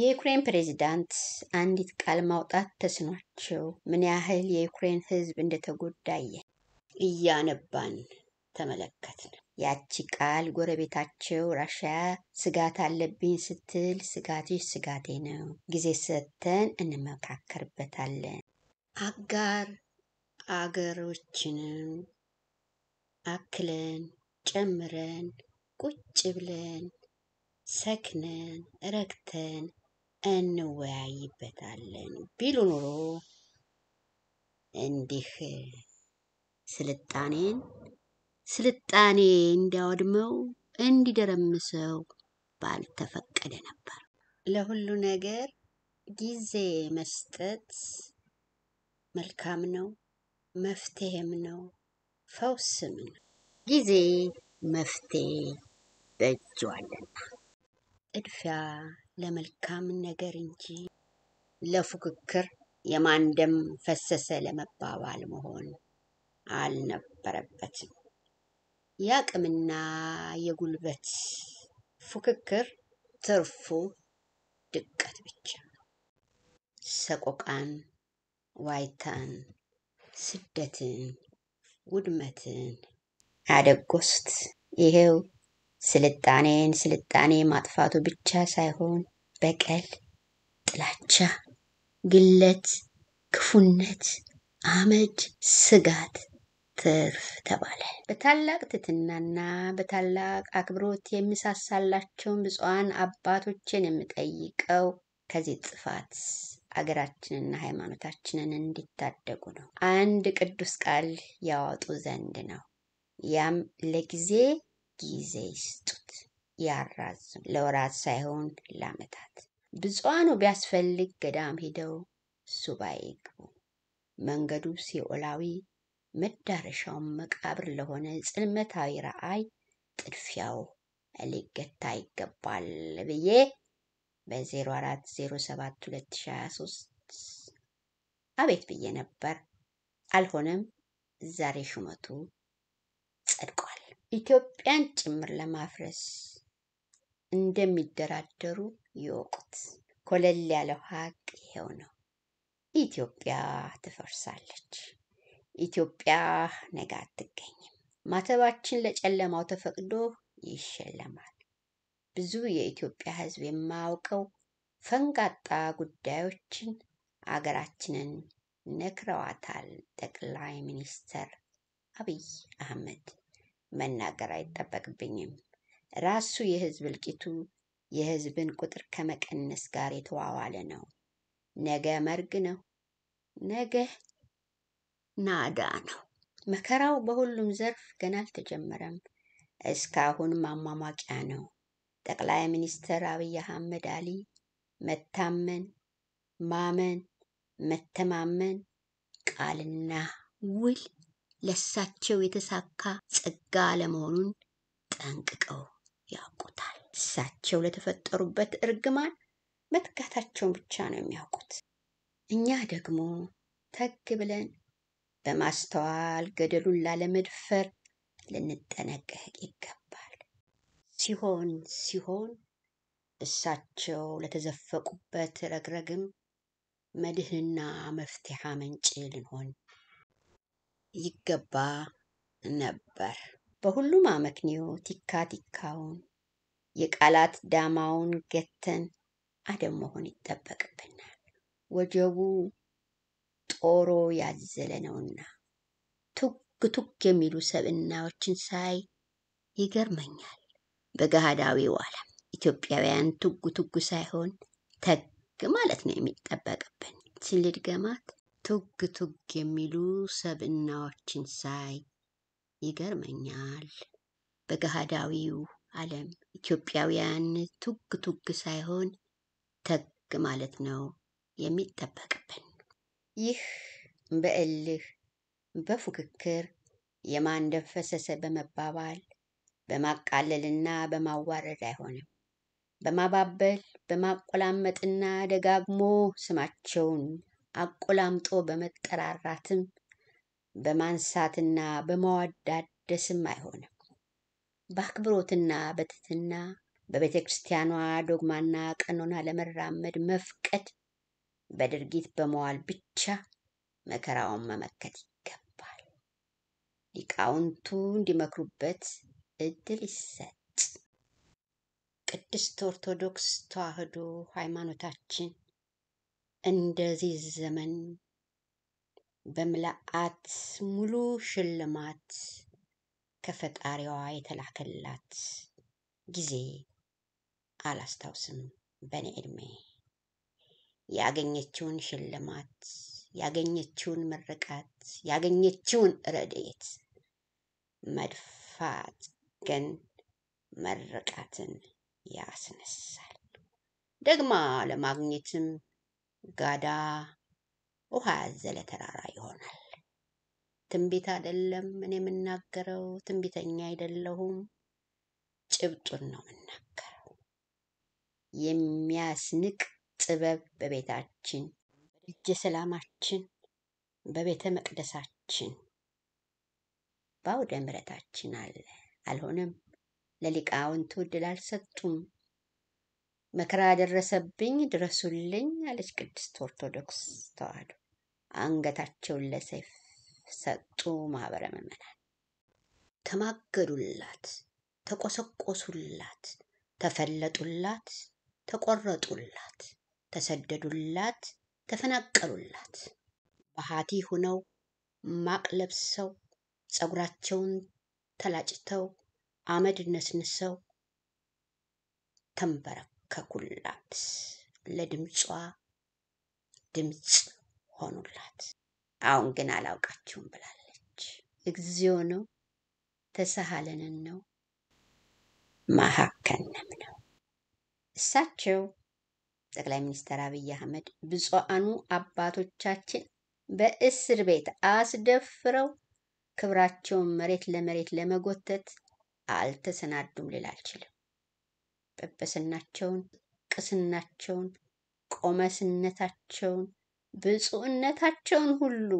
Speaker 1: የዩክሬን ፕሬዚዳንት አንዲት ቃል ማውጣት ተስኗቸው ምን ያህል የዩክሬን ሕዝብ እንደተጎዳየ እያነባን ተመለከትን። ያቺ ቃል ጎረቤታቸው ራሽያ ስጋት አለብኝ ስትል ስጋትሽ ስጋቴ ነው፣ ጊዜ ሰጥተን እንመካከርበታለን፣ አጋር አገሮችንም አክለን ጨምረን ቁጭ ብለን ሰክነን ረክተን እንወያይበታለን ቢሉ ኖሮ እንዲህ ስልጣኔን ስልጣኔ እንዲያወድመው እንዲደረምሰው ባልተፈቀደ ነበር። ለሁሉ ነገር ጊዜ መስጠት መልካም ነው፣ መፍትሄም ነው። ፈውስ ምን ጊዜ መፍትሄ በእጁ አለና ጥድፊያ ለመልካም ነገር እንጂ ለፉክክር የማን ደም ፈሰሰ ለመባባል መሆን አልነበረበትም። የአቅምና የጉልበት ፉክክር ትርፉ ድቀት ብቻ ሰቆቃን፣ ዋይታን፣ ስደትን ውድመትን አደጎስት ይሄው ስልጣኔን ስልጣኔ ማጥፋቱ ብቻ ሳይሆን በቀል፣ ጥላቻ፣ ግለት፣ ክፉነት፣ አመድ፣ ስጋት ትርፍ ተባለ። በታላቅ ትትናና በታላቅ አክብሮት የሚሳሳላቸውን ብፁዓን አባቶችን የምጠይቀው ከዚህ ጥፋት አገራችንና ሃይማኖታችንን እንዲታደጉ ነው። አንድ ቅዱስ ቃል ያወጡ ዘንድ ነው። ያም ለጊዜ ጊዜ ይስጡት፣ ያራዝም ለወራት ሳይሆን ለዓመታት። ብፁዓኑ ቢያስፈልግ ገዳም ሂደው ሱባኤ ይግቡ። መንገዱ ሲኦላዊ መዳረሻውን መቃብር ለሆነ ጽልመታዊ ረአይ ጥድፊያው ሊገታ ይገባል ብዬ በ04 አቤት ብዬ ነበር። አልሆነም። ዛሬ ሹመቱ ጸድቋል። ኢትዮጵያን ጭምር ለማፍረስ እንደሚደራደሩ ይወቁት። ኮለል ያለው ሀቅ ይሄው ነው። ኢትዮጵያ ትፈርሳለች። ኢትዮጵያ ነገ አትገኝም። ማተባችን ለጨለማው ተፈቅዶ ይሸለማል። ብዙ የኢትዮጵያ ሕዝብ የማያውቀው ፈንጋጣ ጉዳዮችን አገራችንን ነክረዋታል ጠቅላይ ሚኒስትር አብይ አህመድ። መናገር አይጠበቅብኝም። ራሱ የህዝብ እልቂቱ የህዝብን ቁጥር ከመቀነስ ጋር የተዋዋለ ነው። ነገ መርግ ነው፣ ነገ ናዳ ነው። መከራው በሁሉም ዘርፍ ገና አልተጀመረም። እስካሁን ማሟሟቂያ ነው። ጠቅላይ ሚኒስትር አብይ አህመድ አሊ መታመን፣ ማመን፣ መተማመን፣ ቃልና ውል ለሳቸው የተሳካ ጸጋ አለመሆኑን ጠንቅቀው ያውቁታል። እሳቸው ለተፈጠሩበት እርግማን መትጋታቸውን ብቻ ነው የሚያውቁት። እኛ ደግሞ ተግ ብለን በማስተዋል ገደሉን ላለመድፈር ልንጠነቀቅ ይገባል። ሲሆን ሲሆን እሳቸው ለተዘፈቁበት ረግረግም መድህና መፍትሃ መንጭ ልንሆን ይገባ ነበር። በሁሉም አመክንዮ ቲካ ቲካውን የቃላት ዳማውን ገተን አደም መሆን ይጠበቅብናል። ወጀቡ ጦሮ ያዘለ ነውና ቱግ ቱግ የሚሉ ሰብእናዎችን ሳይ ይገርመኛል። በገሃዳዊ ዋለ። ኢትዮጵያውያን ትጉ ትጉ ሳይሆን ተግ ማለት ነው የሚጠበቅብን። ሲልድገማት ቱግ ቱግ የሚሉ ሰብእናዎችን ሳይ ይገርመኛል። በገሃዳዊው ዓለም ኢትዮጵያውያን ቱግ ቱግ ሳይሆን ተግ ማለት ነው የሚጠበቅብን። ይህ በእልህ በፉክክር የማን በመባባል በማቃለልና በማዋረድ አይሆንም። በማባበል በማቆላመጥና ደጋግሞ ስማቸውን አቆላምጦ በመጠራራትም በማንሳትና በማወዳደስም አይሆንም። በአክብሮትና በትትና በቤተ ክርስቲያኗ ዶግማና ቀኖና ለመራመድ መፍቀድ፣ በድርጊት በመዋል ብቻ መከራውን መመከት ይገባል። ሊቃውንቱ እንዲመክሩበት እድል ይሰጥ። ቅድስት ኦርቶዶክስ ተዋህዶ ሃይማኖታችን እንደዚህ ዘመን በምልአት ሙሉ ሽልማት ከፈጣሪዋ የተላከላት ጊዜ አላስታውስም በኔ ዕድሜ። ያገኘችውን ሽልማት፣ ያገኘችውን ምርቃት፣ ያገኘችውን ረድኤት መድፋት ግን መርቃትን ያስነሳል። ደግማ ለማግኘትም ጋዳ ውሃ ያዘለ ተራራ ይሆናል። ትንቢት አይደለም እኔ የምናገረው፣ ትንቢተኛ አይደለሁም። ጭብጡን ነው የምናገረው። የሚያስንቅ ጥበብ በቤታችን በደጀ ሰላማችን በቤተ መቅደሳችን በአውደ ምረታችን አለ። አልሆነም። ለሊቃውንቱ ዕድል አልሰጡም። መከራ ደረሰብኝ ድረሱልኝ አለች ቅድስት ኦርቶዶክስ ተዋሕዶ። አንገታቸውን ለሰይፍ ሰጡ ማኅበረ ምዕመናን። ተማገዱላት፣ ተቆሰቆሱላት፣ ተፈለጡላት፣ ተቆረጡላት፣ ተሰደዱላት፣ ተፈናቀሉላት። በሃቲ ሁነው ማቅ ለብሰው ጸጉራቸውን ተላጭተው አመድ ነስንሰው ተንበረከኩላት። ለድምጿ ድምፅ ሆኑላት። አሁን ግን አላውቃችሁም ብላለች። እግዚኦ ነው ተሳሃለንን ነው ማሀከነም ነው። እሳቸው ጠቅላይ ሚኒስትር አብይ አህመድ ብፁዓኑ አባቶቻችን በእስር ቤት አስደፍረው ክብራቸውን መሬት ለመሬት ለመጎተት አልተሰናዱም ልል አልችልም። ጵጵስናቸውን፣ ቅስናቸውን፣ ቆመስነታቸውን፣ ብፁዕነታቸውን ሁሉ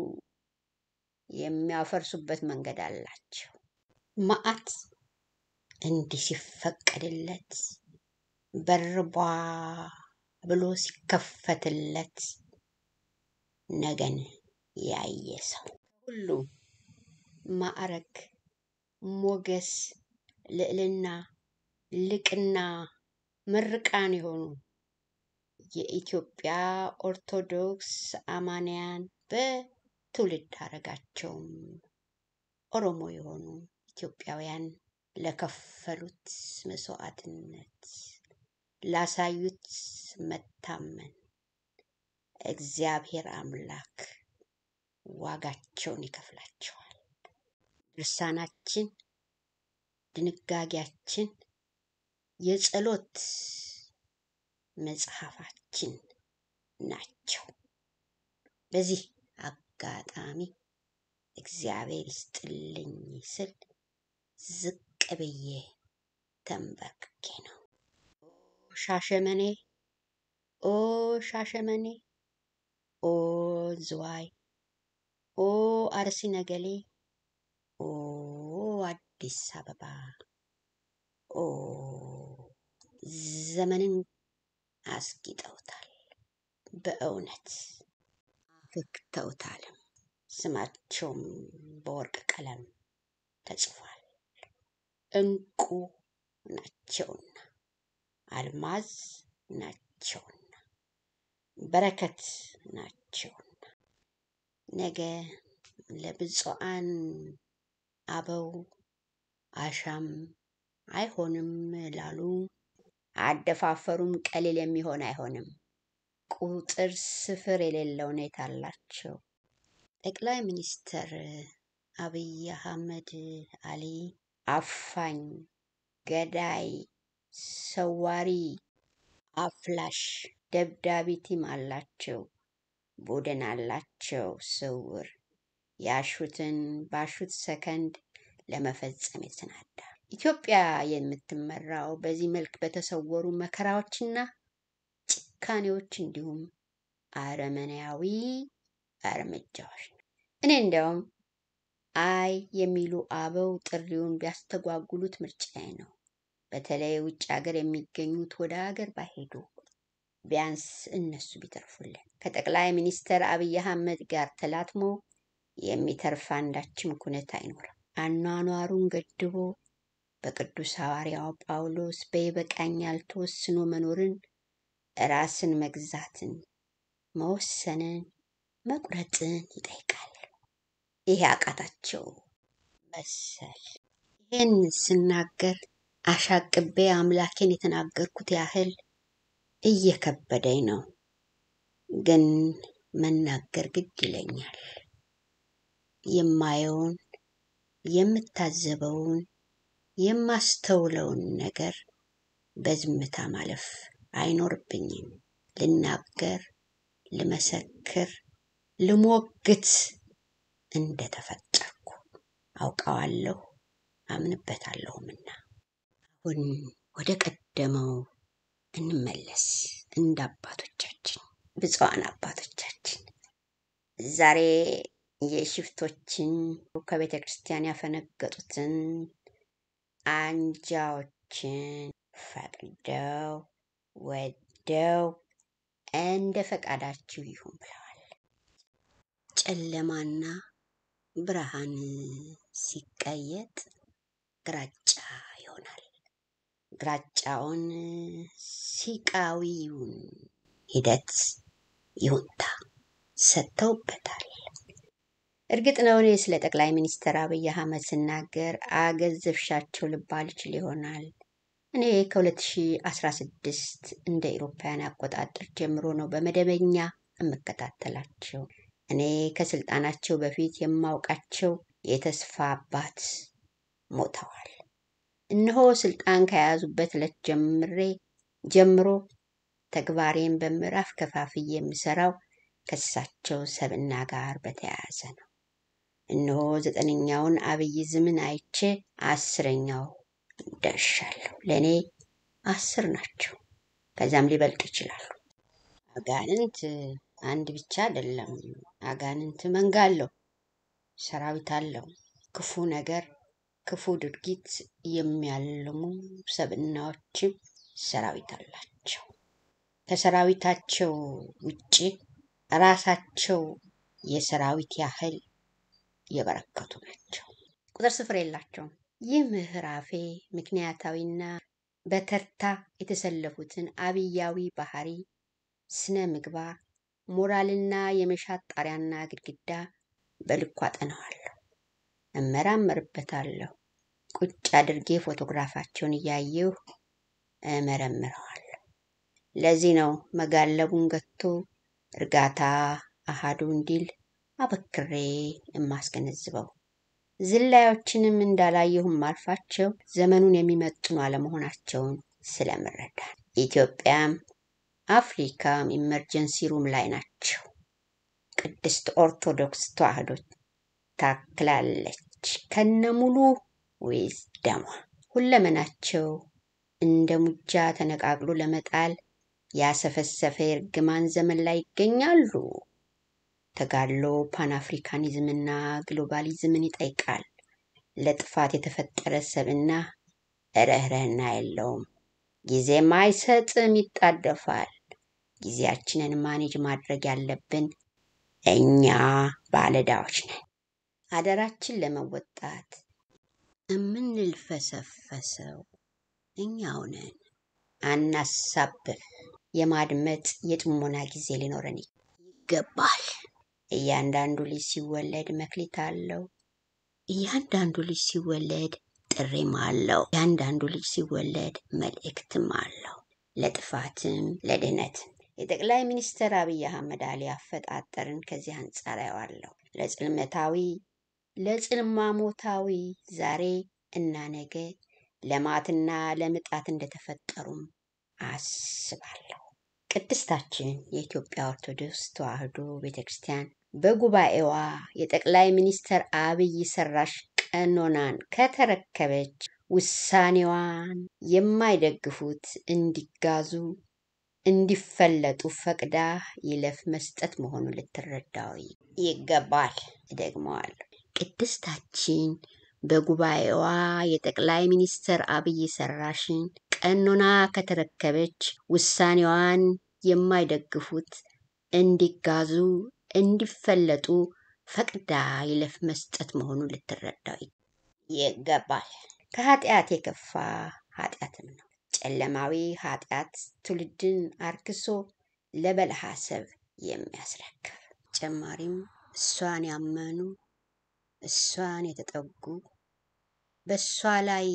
Speaker 1: የሚያፈርሱበት መንገድ አላቸው። መዓት እንዲህ ሲፈቀድለት በርቧ ብሎ ሲከፈትለት ነገን ያየ ሰው ሁሉም ማዕረግ፣ ሞገስ፣ ልዕልና፣ ልቅና ምርቃን የሆኑ የኢትዮጵያ ኦርቶዶክስ አማንያን በትውልድ አረጋቸውም ኦሮሞ የሆኑ ኢትዮጵያውያን ለከፈሉት መስዋዕትነት ላሳዩት መታመን እግዚአብሔር አምላክ ዋጋቸውን ይከፍላቸዋል። ልሳናችን ድንጋጌያችን የጸሎት መጽሐፋችን ናቸው። በዚህ አጋጣሚ እግዚአብሔር ይስጥልኝ ስል ዝቅ ብዬ ተንበርክኬ ነው። ኦ ሻሸመኔ፣ ኦ ሻሸመኔ፣ ኦ ዝዋይ፣ ኦ አርሲ ነገሌ ኦ አዲስ አበባ ኦ ዘመንን አስጊጠውታል፣ በእውነት አፍክተውታልም። ስማቸውም በወርቅ ቀለም ተጽፏል። እንቁ ናቸውና አልማዝ ናቸውና በረከት ናቸውና ነገ ለብፁዓን አበው አሻም አይሆንም ላሉ አደፋፈሩም ቀሊል የሚሆን አይሆንም። ቁጥር ስፍር የሌለው ሁኔታ አላቸው። ጠቅላይ ሚኒስትር አብይ አህመድ አሊ አፋኝ፣ ገዳይ፣ ሰዋሪ፣ አፍላሽ፣ ደብዳቢ ቲም አላቸው። ቡድን አላቸው። ስውር ያሹትን ባሹት ሰከንድ ለመፈጸም የተናዳ ኢትዮጵያ የምትመራው በዚህ መልክ በተሰወሩ መከራዎችና ጭካኔዎች እንዲሁም አረመናያዊ እርምጃዎች ነው። እኔ እንዲያውም አይ የሚሉ አበው ጥሪውን ቢያስተጓጉሉት ምርጫዬ ነው። በተለይ ውጭ ሀገር የሚገኙት ወደ ሀገር ባይሄዱ ቢያንስ እነሱ ቢተርፉልን። ከጠቅላይ ሚኒስትር አብይ አህመድ ጋር ተላትሞ የሚተርፍ አንዳችም ኩነት አይኖርም። አኗኗሩን ገድቦ በቅዱስ ሐዋርያው ጳውሎስ በይበቃኛል ተወስኖ መኖርን፣ ራስን መግዛትን፣ መወሰንን፣ መቁረጥን ይጠይቃል። ይሄ አቃታቸው መሰል። ይህን ስናገር አሻቅቤ አምላኬን የተናገርኩት ያህል እየከበደኝ ነው፣ ግን መናገር ግድ ይለኛል። የማየውን የምታዘበውን የማስተውለውን ነገር በዝምታ ማለፍ አይኖርብኝም። ልናገር፣ ልመሰክር፣ ልሞግት እንደተፈጠርኩ አውቀዋለሁ አምንበታለሁምና። አሁን ወደ ቀደመው እንመለስ። እንደ አባቶቻችን ብፁዓን አባቶቻችን ዛሬ የሽፍቶችን ከቤተ ክርስቲያን ያፈነገጡትን አንጃዎችን ፈቅደው ወደው እንደ ፈቃዳችሁ ይሁን ብለዋል። ጨለማና ብርሃን ሲቀየጥ ግራጫ ይሆናል። ግራጫውን ሲቃዊውን ሂደት ይሁንታ ሰጥተውበታል። እርግጥ ነው እኔ ስለ ጠቅላይ ሚኒስትር አብይ አህመድ ስናገር አገዘፍሻቸው ልባል ይችል ይሆናል። እኔ ከ2016 እንደ ኢሮፓውያን አቆጣጠር ጀምሮ ነው በመደበኛ የምከታተላቸው። እኔ ከስልጣናቸው በፊት የማውቃቸው የተስፋ አባት ሞተዋል። እነሆ ስልጣን ከያዙበት ዕለት ጀምሬ ጀምሮ ተግባሬን በምዕራፍ ከፋፍዬ የምሰራው ከእሳቸው ሰብና ጋር በተያያዘ ነው። እነሆ ዘጠነኛውን አብይ ዝምን አይቼ አስረኛው ደርሻለሁ። ለእኔ አስር ናቸው፣ ከዛም ሊበልጥ ይችላሉ። አጋንንት አንድ ብቻ አይደለም። አጋንንት መንጋ አለው፣ ሰራዊት አለው። ክፉ ነገር፣ ክፉ ድርጊት የሚያልሙ ሰብናዎችም ሰራዊት አላቸው። ከሰራዊታቸው ውጪ ራሳቸው የሰራዊት ያህል የበረከቱ ናቸው። ቁጥር ስፍር የላቸውም። ይህ ምዕራፌ ምክንያታዊና በተርታ የተሰለፉትን አብያዊ ባህሪ፣ ስነ ምግባር፣ ሞራልና የመሻት ጣሪያና ግድግዳ በልኩ አጠነዋለሁ፣ እመራመርበታለሁ። ቁጭ አድርጌ ፎቶግራፋቸውን እያየሁ እመረምረዋለሁ። ለዚህ ነው መጋለቡን ገቶ እርጋታ አሃዱ እንዲል አበክሬ የማስገነዝበው ዝላዮችንም እንዳላየሁም አልፋቸው ዘመኑን የሚመጥኑ አለመሆናቸውን ስለምረዳ ኢትዮጵያም አፍሪካም ኢመርጀንሲ ሩም ላይ ናቸው። ቅድስት ኦርቶዶክስ ተዋህዶ ታክላለች ከነሙሉ ዊዝ ደሟ ሁለመናቸው እንደ ሙጃ ተነቃቅሎ ለመጣል ያሰፈሰፈ የእርግማን ዘመን ላይ ይገኛሉ። ተጋድሎ ፓንአፍሪካኒዝምና ግሎባሊዝምን ይጠይቃል። ለጥፋት የተፈጠረ ሰብና እረህረህና የለውም። ጊዜም አይሰጥም፣ ይጣደፋል። ጊዜያችንን ማኔጅ ማድረግ ያለብን እኛ ባለዕዳዎች ነን። አደራችን ለመወጣት የምንልፈሰፈሰው እኛው ነን። አናሳብፍ። የማድመጥ የጥሞና ጊዜ ሊኖረን ይገባል። እያንዳንዱ ልጅ ሲወለድ መክሊት አለው። እያንዳንዱ ልጅ ሲወለድ ጥሪም አለው። እያንዳንዱ ልጅ ሲወለድ መልእክትም አለው፣ ለጥፋትም ለድህነትም። የጠቅላይ ሚኒስትር አብይ አህመድ አሊ አፈጣጠርን ከዚህ አንጻር አየዋለሁ። ለጽልመታዊ ለጽልማሞታዊ ዛሬ እና ነገ ለማትና ለምጣት እንደተፈጠሩም አስባለሁ። ቅድስታችን የኢትዮጵያ ኦርቶዶክስ ተዋሕዶ ቤተክርስቲያን በጉባኤዋ የጠቅላይ ሚኒስትር አብይ ሰራሽ ቀኖናን ከተረከበች ውሳኔዋን የማይደግፉት እንዲጋዙ እንዲፈለጡ ፈቅዳ ይለፍ መስጠት መሆኑን ልትረዳው ይገባል። እደግመዋለሁ። ቅድስታችን በጉባኤዋ የጠቅላይ ሚኒስትር አብይ ሰራሽን ቀኖና ከተረከበች ውሳኔዋን የማይደግፉት እንዲጋዙ እንዲፈለጡ ፈቅዳ ይለፍ መስጠት መሆኑን ልትረዳው ይገባል። ከኃጢአት የከፋ ኃጢአትም ነው። ጨለማዊ ኃጢአት ትውልድን አርክሶ ሰብ የሚያስረክብ ጨማሪም እሷን ያመኑ እሷን የተጠጉ በእሷ ላይ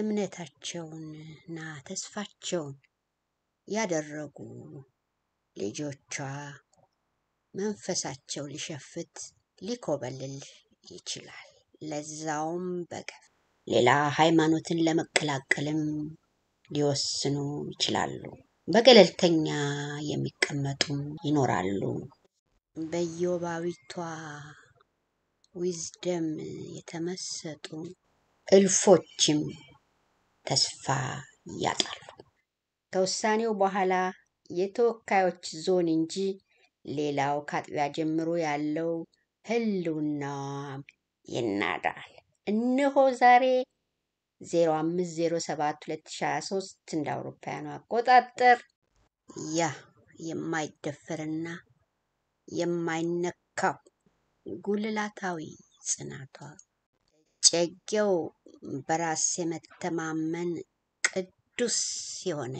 Speaker 1: እምነታቸውንና ተስፋቸውን ያደረጉ ልጆቿ መንፈሳቸው ሊሸፍት ሊኮበልል ይችላል። ለዛውም በገፍ ሌላ ሃይማኖትን ለመቀላቀልም ሊወስኑ ይችላሉ። በገለልተኛ የሚቀመጡም ይኖራሉ። በኢዮባዊቷ ዊዝደም የተመሰጡ እልፎችም ተስፋ ያጣሉ። ከውሳኔው በኋላ የተወካዮች ዞን እንጂ ሌላው ከአጥቢያ ጀምሮ ያለው ህልውናዋም ይናዳል። እነሆ ዛሬ 05072023 እንደ አውሮፓውያኑ አቆጣጠር ያ የማይደፈርና የማይነካው ጉልላታዊ ጽናቷ ጨጌው በራስ የመተማመን ቅዱስ የሆነ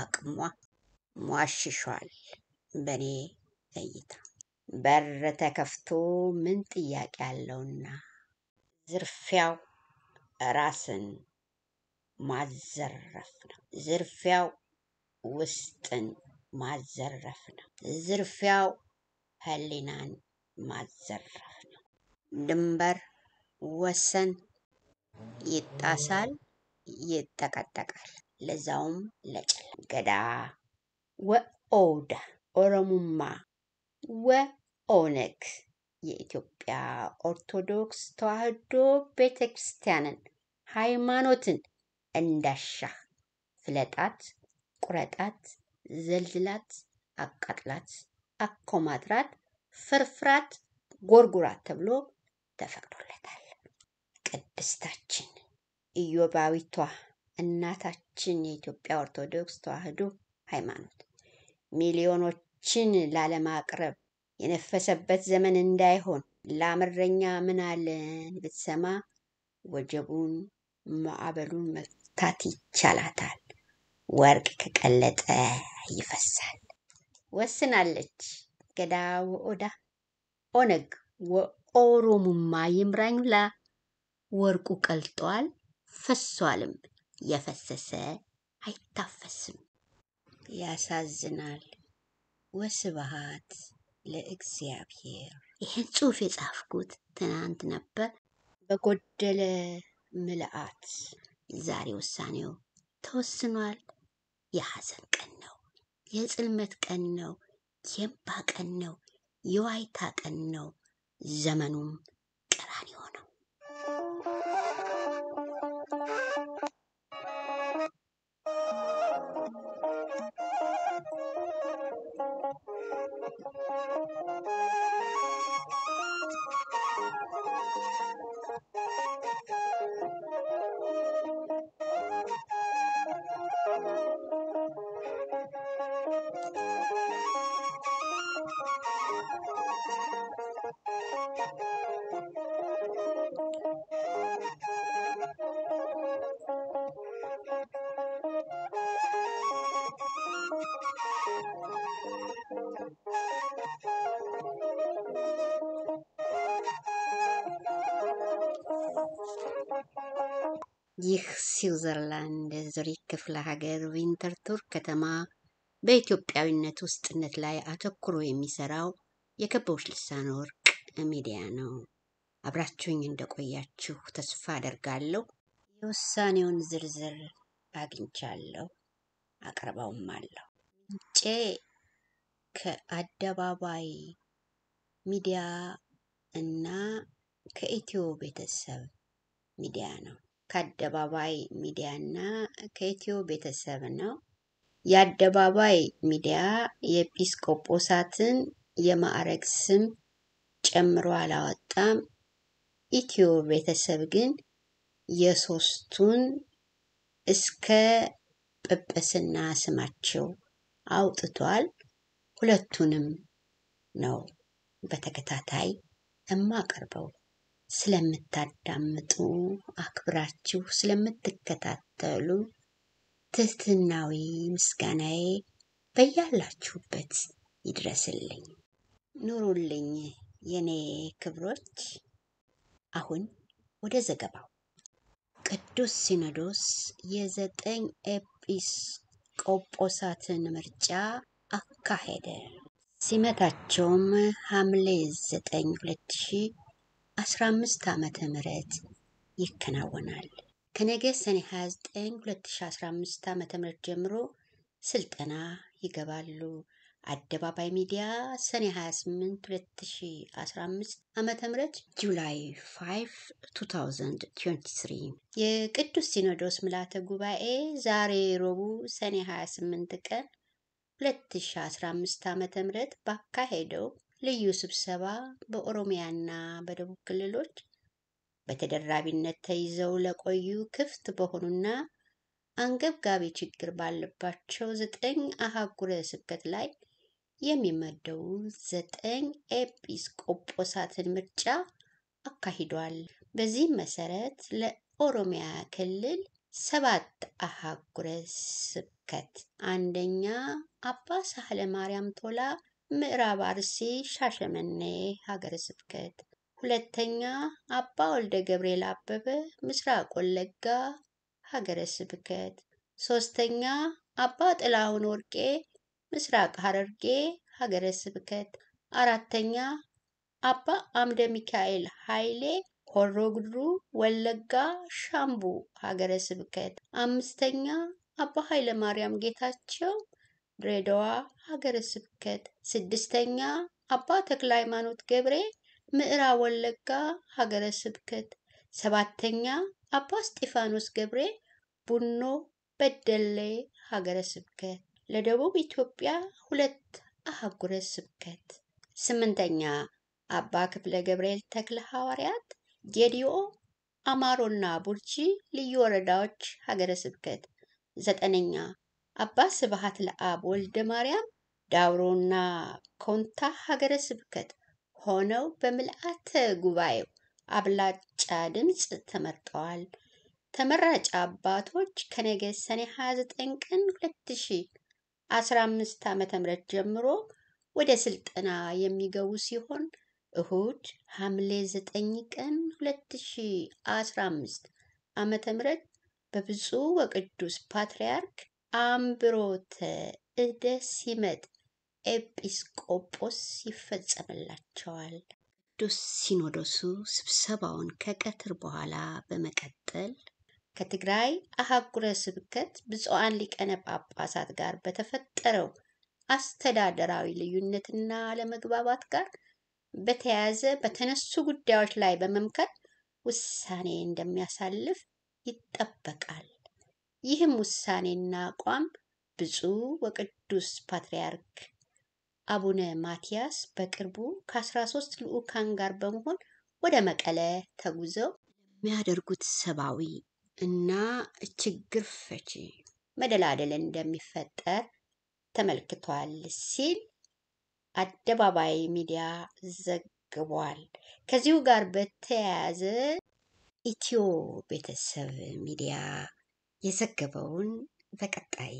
Speaker 1: አቅሟ ሟሽሿል በእኔ እይታ በር ተከፍቶ ምን ጥያቄ አለውና ዝርፊያው ራስን ማዘረፍ ነው። ዝርፊያው ውስጥን ማዘረፍ ነው። ዝርፊያው ህሊናን ማዘረፍ ነው። ድንበር ወሰን ይጣሳል፣ ይጠቀጠቃል፣ ለዛውም ለጨላ ገዳ ወኦዳ ኦሮሙማ ወኦነግ የኢትዮጵያ ኦርቶዶክስ ተዋሕዶ ቤተ ክርስቲያንን ሃይማኖትን እንዳሻህ ፍለጣት፣ ቁረጣት፣ ዘልዝላት፣ አቃጥላት፣ አኮማትራት፣ ፍርፍራት ጎርጉራት ተብሎ ተፈቅዶለታል። ቅድስታችን ኢዮባዊቷ እናታችን የኢትዮጵያ ኦርቶዶክስ ተዋሕዶ ሃይማኖት ሚሊዮኖች ችን ላለማቅረብ የነፈሰበት ዘመን እንዳይሆን ላምረኛ ምን አለን ብትሰማ ወጀቡን ማዕበሉን መፍታት ይቻላታል። ወርቅ ከቀለጠ ይፈሳል። ወስናለች ገዳ ወኦዳ ኦነግ ወኦሮሙማ ይምራኝላ ወርቁ ቀልጧል ፈሷልም የፈሰሰ አይታፈስም። ያሳዝናል። ወስብሐት ለእግዚአብሔር። ይህን ጽሑፍ የጻፍኩት ትናንት ነበር በጎደለ ምልአት። ዛሬ ውሳኔው ተወስኗል። የሐዘን ቀን ነው፣ የጽልመት ቀን ነው፣ የእንባ ቀን ነው፣ የዋይታ ቀን ነው። ዘመኑም ቀራንዮ ነው። ይህ ስዊዘርላንድ ዙሪክ ክፍለ ሀገር ዊንተርቱር ከተማ በኢትዮጵያዊነት ውስጥነት ላይ አተኩሮ የሚሰራው የከበውሽ ልሳን ወርቅ ሚዲያ ነው። አብራችሁኝ እንደቆያችሁ ተስፋ አደርጋለሁ። የውሳኔውን ዝርዝር አግኝቻለሁ፣ አቅርበውም አለሁ። ምንጬ ከአደባባይ ሚዲያ እና ከኢትዮ ቤተሰብ ሚዲያ ነው። ከአደባባይ ሚዲያና ከኢትዮ ቤተሰብ ነው። የአደባባይ ሚዲያ የኤጲስቆጶሳትን የማዕረግ ስም ጨምሮ አላወጣም። ኢትዮ ቤተሰብ ግን የሶስቱን እስከ ጵጵስና ስማቸው አውጥቷል። ሁለቱንም ነው በተከታታይ እማቀርበው። ስለምታዳምጡ አክብራችሁ ስለምትከታተሉ ትህትናዊ ምስጋናዬ በያላችሁበት ይድረስልኝ። ኑሩልኝ የኔ ክብሮች። አሁን ወደ ዘገባው። ቅዱስ ሲኖዶስ የዘጠኝ ኤጲስቆጶሳትን ምርጫ አካሄደ። ሲመታቸውም ሐምሌ 9 2000 15 ዓመተ ምህረት ይከናወናል። ከነገ ሰኔ 29 2015 ዓመተ ምህረት ጀምሮ ስልጠና ይገባሉ። አደባባይ ሚዲያ ሰኔ 28 2015 ዓመተ ምህረት ጁላይ 5 2023 የቅዱስ ሲኖዶስ ምልዓተ ጉባኤ ዛሬ ረቡዕ ሰኔ 28 ቀን 2015 ዓመተ ምህረት ባካሄደው ልዩ ስብሰባ በኦሮሚያና በደቡብ ክልሎች በተደራቢነት ተይዘው ለቆዩ ክፍት በሆኑና አንገብጋቢ ችግር ባለባቸው ዘጠኝ አህጉረ ስብከት ላይ የሚመደቡ ዘጠኝ ኤጲስቆጶሳትን ምርጫ አካሂዷል። በዚህም መሰረት ለኦሮሚያ ክልል ሰባት አህጉረ ስብከት አንደኛ አባ ሳህለ ማርያም ቶላ ምዕራብ አርሲ ሻሸመኔ ሀገረ ስብከት፣ ሁለተኛ አባ ወልደ ገብርኤል አበበ ምስራቅ ወለጋ ሀገረ ስብከት፣ ሶስተኛ አባ ጥላሁን ወርቄ ምስራቅ ሀረርጌ ሀገረ ስብከት፣ አራተኛ አባ አምደ ሚካኤል ኃይሌ ሆሮ ጉድሩ ወለጋ ሻምቡ ሀገረ ስብከት፣ አምስተኛ አባ ኃይለ ማርያም ጌታቸው ድሬዳዋ ሀገረ ስብከት፣ ስድስተኛ አባ ተክለ ሃይማኖት ገብሬ ምዕራብ ወለጋ ሀገረ ስብከት፣ ሰባተኛ አባ እስጢፋኖስ ገብሬ ቡኖ በደሌ ሀገረ ስብከት፣ ለደቡብ ኢትዮጵያ ሁለት አህጉረ ስብከት፣ ስምንተኛ አባ ክፍለ ገብርኤል ተክለ ሐዋርያት ጌዲኦ አማሮና ቡርጂ ልዩ ወረዳዎች ሀገረ ስብከት፣ ዘጠነኛ አባ ስብሐት ለአብ ወልደ ማርያም ዳውሮና ኮንታ ሀገረ ስብከት ሆነው በምልአተ ጉባኤው አብላጫ ድምፅ ተመርጠዋል። ተመራጭ አባቶች ከነገ ሰኔ 29 ቀን 2015 ዓ.ም ጀምሮ ወደ ስልጠና የሚገቡ ሲሆን እሁድ ሐምሌ 9 ቀን 2015 ዓ.ም በብፁዕ ወቅዱስ ፓትርያርክ አምብሮተ እደ ሲመጥ ኤጲስቆጶስ ይፈጸምላቸዋል። ቅዱስ ሲኖዶሱ ስብሰባውን ከቀትር በኋላ በመቀጠል ከትግራይ አህጉረ ስብከት ብፁዓን ሊቀነ ጳጳሳት ጋር በተፈጠረው አስተዳደራዊ ልዩነትና አለመግባባት ጋር በተያያዘ በተነሱ ጉዳዮች ላይ በመምከር ውሳኔ እንደሚያሳልፍ ይጠበቃል። ይህም ውሳኔና አቋም ብፁዕ ወቅዱስ ፓትርያርክ አቡነ ማትያስ በቅርቡ ከ13 ልዑካን ጋር በመሆን ወደ መቀለ ተጉዘው የሚያደርጉት ሰብአዊ እና ችግር ፈቺ መደላደል እንደሚፈጠር ተመልክቷል ሲል አደባባይ ሚዲያ ዘግቧል። ከዚሁ ጋር በተያያዘ ኢትዮ ቤተሰብ ሚዲያ የዘገበውን በቀጣይ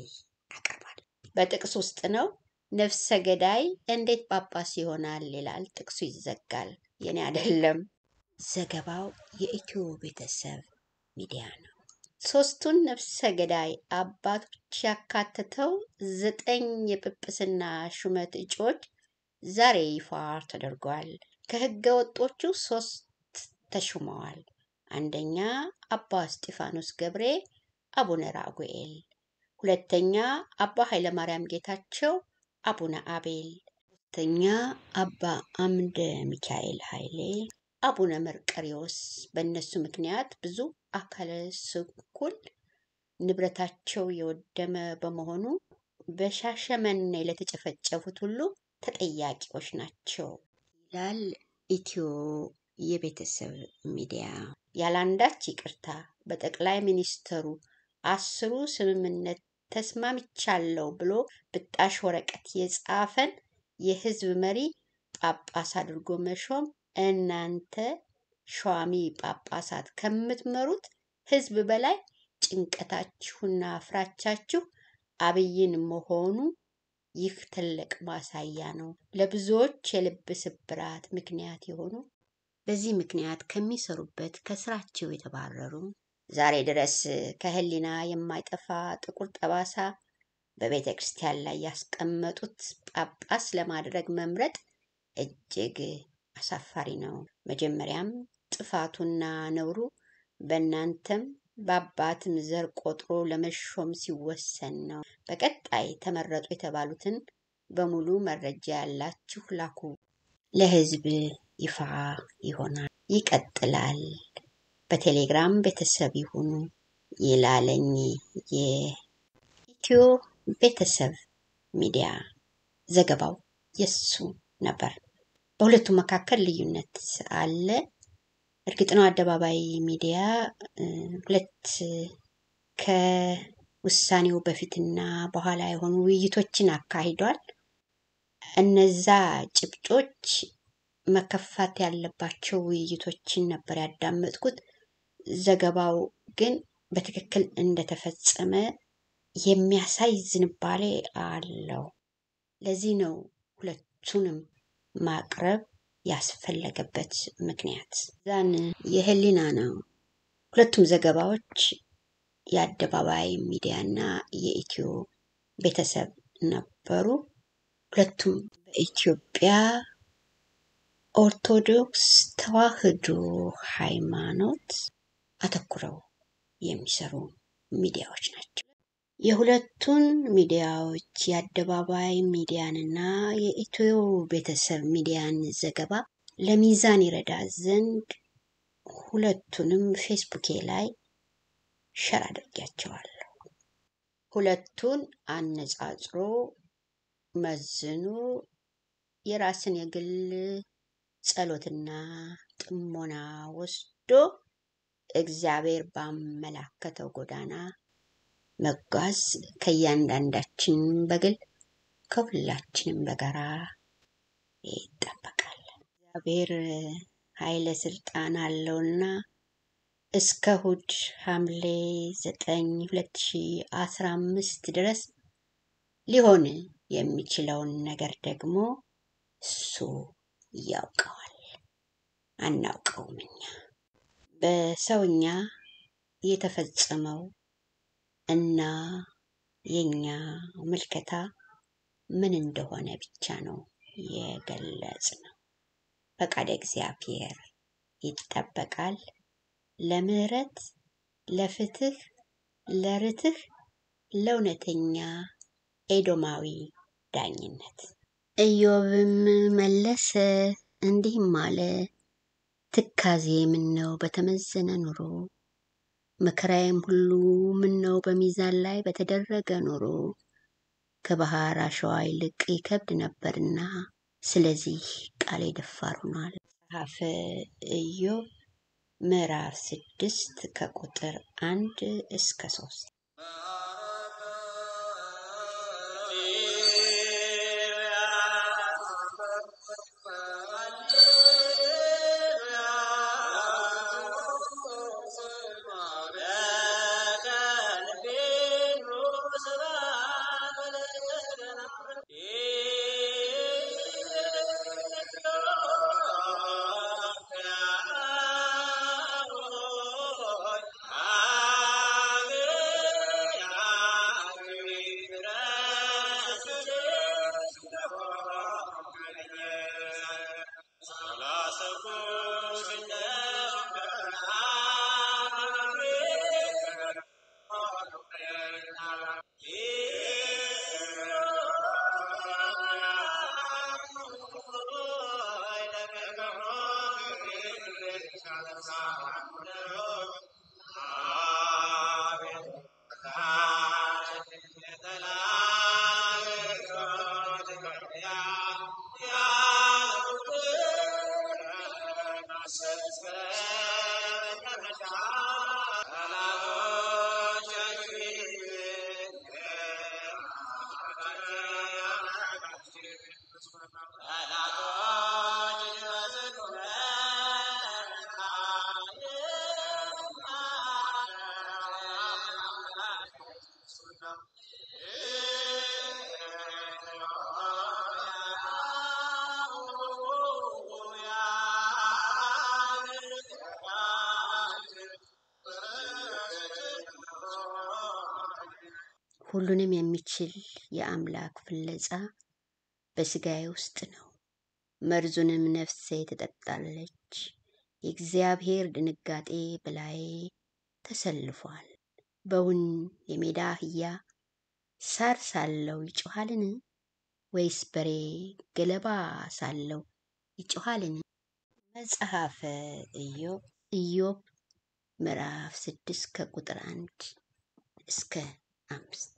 Speaker 1: ያቀርባል። በጥቅስ ውስጥ ነው። ነፍሰ ገዳይ እንዴት ጳጳስ ይሆናል ይላል። ጥቅሱ ይዘጋል። የኔ አይደለም። ዘገባው የኢትዮ ቤተሰብ ሚዲያ ነው። ሶስቱን ነፍሰ ገዳይ አባቶች ያካተተው ዘጠኝ የጵጵስና ሹመት እጩዎች ዛሬ ይፋ ተደርጓል። ከህገ ወጦቹ ሶስት ተሹመዋል። አንደኛ አባ እስጢፋኖስ ገብሬ አቡነ ራጉኤል፣ ሁለተኛ አባ ኃይለማርያም ጌታቸው አቡነ አቤል፣ ሶስተኛ አባ አምደ ሚካኤል ኃይሌ አቡነ መርቀሪዎስ። በእነሱ ምክንያት ብዙ አካለ ስኩል ንብረታቸው የወደመ በመሆኑ በሻሸመኔ ለተጨፈጨፉት ሁሉ ተጠያቂዎች ናቸው ይላል ኢትዮ የቤተሰብ ሚዲያ። ያለአንዳች ይቅርታ በጠቅላይ ሚኒስትሩ አስሩ ስምምነት ተስማምቻለሁ ብሎ ብጣሽ ወረቀት የጻፈን የህዝብ መሪ ጳጳስ አድርጎ መሾም እናንተ ሿሚ ጳጳሳት ከምትመሩት ህዝብ በላይ ጭንቀታችሁና ፍራቻችሁ አብይን መሆኑ ይህ ትልቅ ማሳያ ነው። ለብዙዎች የልብ ስብራት ምክንያት የሆኑ በዚህ ምክንያት ከሚሰሩበት ከስራቸው የተባረሩ ዛሬ ድረስ ከህሊና የማይጠፋ ጥቁር ጠባሳ በቤተ ክርስቲያን ላይ ያስቀመጡት ጳጳስ ለማድረግ መምረጥ እጅግ አሳፋሪ ነው። መጀመሪያም ጥፋቱና ነውሩ በእናንተም በአባትም ዘር ቆጥሮ ለመሾም ሲወሰን ነው። በቀጣይ ተመረጡ የተባሉትን በሙሉ መረጃ ያላችሁ ላኩ። ለህዝብ ይፋ ይሆናል። ይቀጥላል። በቴሌግራም ቤተሰብ ይሁኑ ይላለኝ የኢትዮ ቤተሰብ ሚዲያ ዘገባው የሱ ነበር። በሁለቱም መካከል ልዩነት አለ። እርግጥ ነው አደባባይ ሚዲያ ሁለት ከውሳኔው በፊትና በኋላ የሆኑ ውይይቶችን አካሂዷል። እነዛ ጭብጦች መከፋት ያለባቸው ውይይቶችን ነበር ያዳመጥኩት። ዘገባው ግን በትክክል እንደተፈጸመ የሚያሳይ ዝንባሌ አለው። ለዚህ ነው ሁለቱንም ማቅረብ ያስፈለገበት ምክንያት ዛን የህሊና ነው። ሁለቱም ዘገባዎች የአደባባይ ሚዲያና የኢትዮ ቤተሰብ ነበሩ። ሁለቱም በኢትዮጵያ ኦርቶዶክስ ተዋህዶ ሃይማኖት አተኩረው የሚሰሩ ሚዲያዎች ናቸው። የሁለቱን ሚዲያዎች የአደባባይ ሚዲያንና የኢትዮ ቤተሰብ ሚዲያን ዘገባ ለሚዛን ይረዳ ዘንድ ሁለቱንም ፌስቡኬ ላይ ሸር አድርጊያቸዋለሁ። ሁለቱን አነጻጽሮ መዝኑ የራስን የግል ጸሎትና ጥሞና ወስዶ እግዚአብሔር ባመላከተው ጎዳና መጓዝ ከእያንዳንዳችን በግል ከሁላችንም በጋራ ይጠበቃል። እግዚአብሔር ኃይለ ስልጣን አለውና እስከ ሁድ ሐምሌ ዘጠኝ ሁለት ሺ አስራ አምስት ድረስ ሊሆን የሚችለውን ነገር ደግሞ እሱ ያውቀዋል፣ አናውቀውም እኛ። በሰውኛ የተፈጸመው እና የኛ ምልከታ ምን እንደሆነ ብቻ ነው የገለጽ ነው። ፈቃደ እግዚአብሔር ይጠበቃል። ለምህረት፣ ለፍትህ፣ ለርትህ፣ ለእውነተኛ ኤዶማዊ ዳኝነት። ኢዮብም መለሰ እንዲህም አለ ትካዜ ምነው በተመዘነ ኑሮ መከራዬም ሁሉ ምነው በሚዛን ላይ በተደረገ ኑሮ ከባህር አሸዋ ይልቅ ይከብድ ነበርና ስለዚህ ቃሌ ደፋር ሆኗል። መጽሐፈ ኢዮብ ምዕራፍ ስድስት ከቁጥር አንድ እስከ ሶስት ሁሉንም የሚችል የአምላክ ፍለጻ በስጋዬ ውስጥ ነው። መርዙንም ነፍሴ ትጠጣለች። የእግዚአብሔር ድንጋጤ በላዬ ተሰልፏል። በውን የሜዳ አህያ ሳር ሳለው ይጮኋልን? ወይስ በሬ ገለባ ሳለው ይጮኋልን? መጽሐፈ ኢዮብ ኢዮብ ምዕራፍ ስድስት ከቁጥር አንድ እስከ አምስት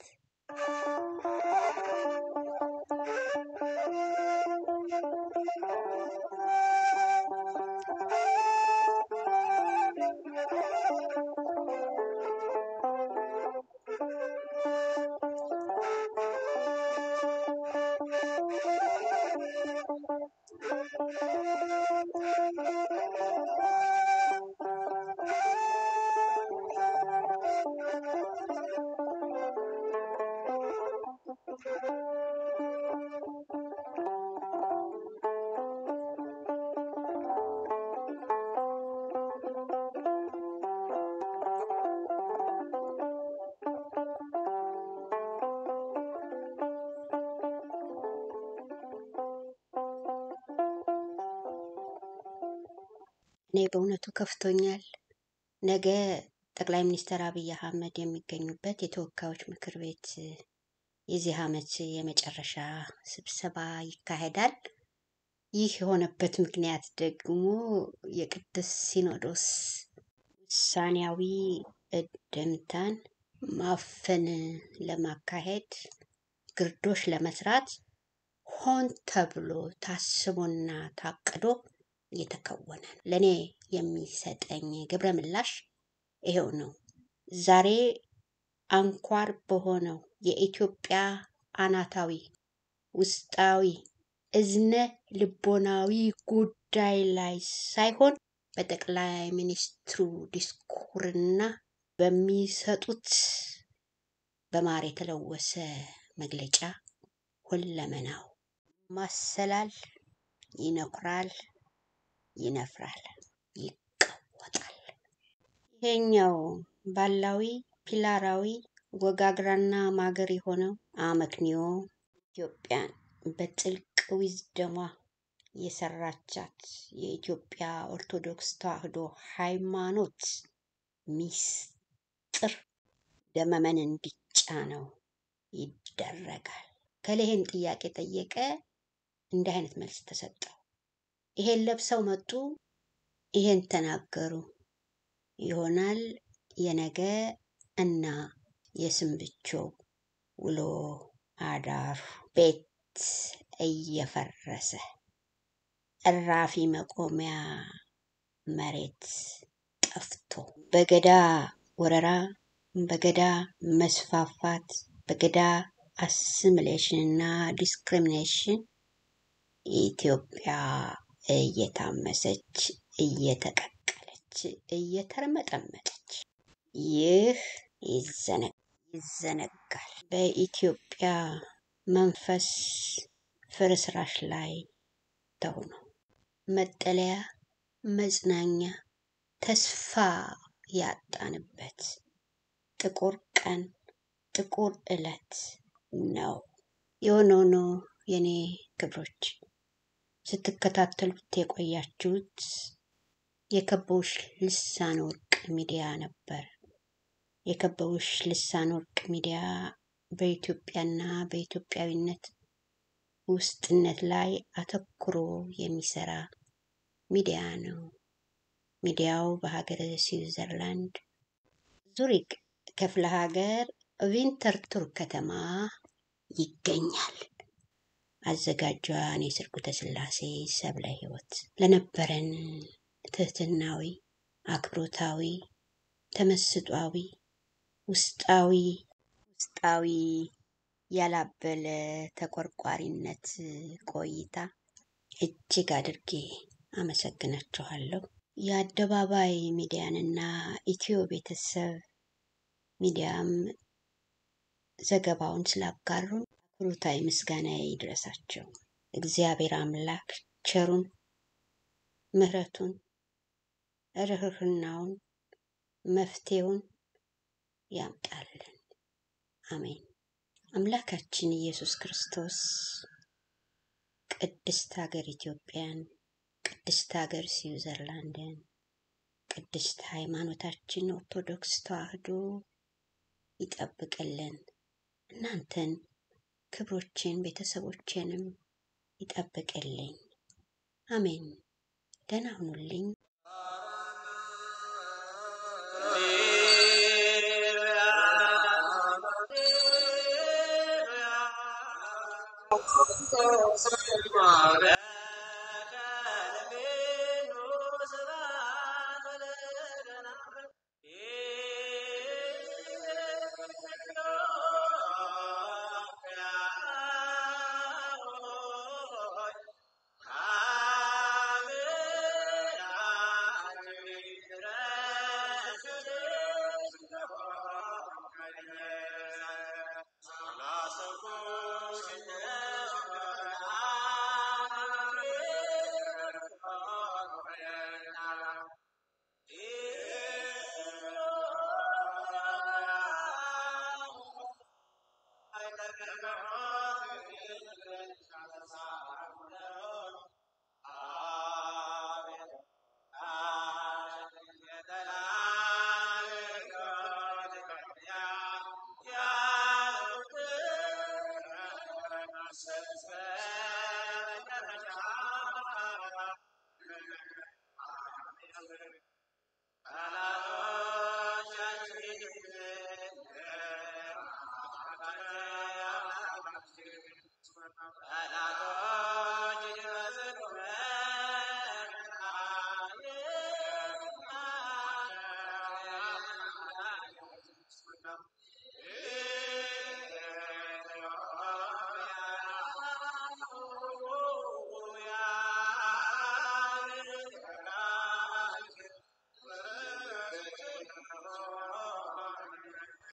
Speaker 1: እኔ በእውነቱ ከፍቶኛል። ነገ ጠቅላይ ሚኒስትር አብይ አህመድ የሚገኙበት የተወካዮች ምክር ቤት የዚህ ዓመት የመጨረሻ ስብሰባ ይካሄዳል። ይህ የሆነበት ምክንያት ደግሞ የቅዱስ ሲኖዶስ ውሳኔያዊ እድምታን ማፈን ለማካሄድ ግርዶሽ ለመስራት ሆን ተብሎ ታስቦና ታቅዶ እየተከወነ ነው። ለእኔ የሚሰጠኝ ግብረ ምላሽ ይሄው ነው። ዛሬ አንኳር በሆነው የኢትዮጵያ አናታዊ ውስጣዊ እዝነ ልቦናዊ ጉዳይ ላይ ሳይሆን በጠቅላይ ሚኒስትሩ ዲስኩርና በሚሰጡት በማር የተለወሰ መግለጫ ሁለመናው ማሰላል ይነኩራል፣ ይነፍራል፣ ይቀወጣል። ይሄኛው ባላዊ ፒላራዊ ወጋግራና ማገር የሆነው አመክንዮ ኢትዮጵያን በጥልቅ ዊዝደሟ የሰራቻት የኢትዮጵያ ኦርቶዶክስ ተዋህዶ ሃይማኖት ሚስጥር ደመመንን እንዲጫ ነው ይደረጋል። ከሌህን ጥያቄ ጠየቀ፣ እንዲህ አይነት መልስ ተሰጠው። ይሄን ለብሰው መጡ፣ ይሄን ተናገሩ ይሆናል የነገ እና የስንብቾ ውሎ አዳሩ ቤት እየፈረሰ እራፊ መቆሚያ መሬት ጠፍቶ በገዳ ወረራ፣ በገዳ መስፋፋት፣ በገዳ እና ዲስክሪሚኔሽን ኢትዮጵያ እየታመሰች እየተቀቀለች እየተርመጠመጠች ይህ ይዘነጋል። በኢትዮጵያ መንፈስ ፍርስራሽ ላይ ተሆኖ መጠለያ መጽናኛ ተስፋ ያጣንበት ጥቁር ቀን ጥቁር ዕለት ነው። የሆነ ሆኖ የኔ ክብሮች ስትከታተሉት የቆያችሁት የከበውሽ ልሳን ወርቅ ሚዲያ ነበር። የከበውሽ ልሳን ወርቅ ሚዲያ በኢትዮጵያና በኢትዮጵያዊነት ውስጥነት ላይ አተኩሮ የሚሰራ ሚዲያ ነው። ሚዲያው በሀገረ ስዊዘርላንድ ዙሪክ ክፍለ ሀገር ቪንተርቱር ከተማ ይገኛል። አዘጋጇ እኔ ስርጉተ ሥላሴ ሰብለ ለነበረን ትህትናዊ፣ አክብሮታዊ፣ ተመስጧዊ፣ ውስጣዊ ውስጣዊ ያላበለ ተቆርቋሪነት ቆይታ እጅግ አድርጌ አመሰግናችኋለሁ። የአደባባይ ሚዲያንና ኢትዮ ቤተሰብ ሚዲያም ዘገባውን ስላጋሩን ሁሉታይ ምስጋና ይድረሳቸው። እግዚአብሔር አምላክ ቸሩን ምሕረቱን ርኅርህናውን መፍትሄውን ያምጣልን። አሜን። አምላካችን ኢየሱስ ክርስቶስ ቅድስት ሀገር ኢትዮጵያን፣ ቅድስት ሀገር ስዊዘርላንድን፣ ቅድስት ሃይማኖታችን ኦርቶዶክስ ተዋህዶ ይጠብቅልን እናንተን ክብሮቼን ቤተሰቦቼንም ይጠብቅልኝ። አሜን። ደህና ሁኑልኝ። Oh,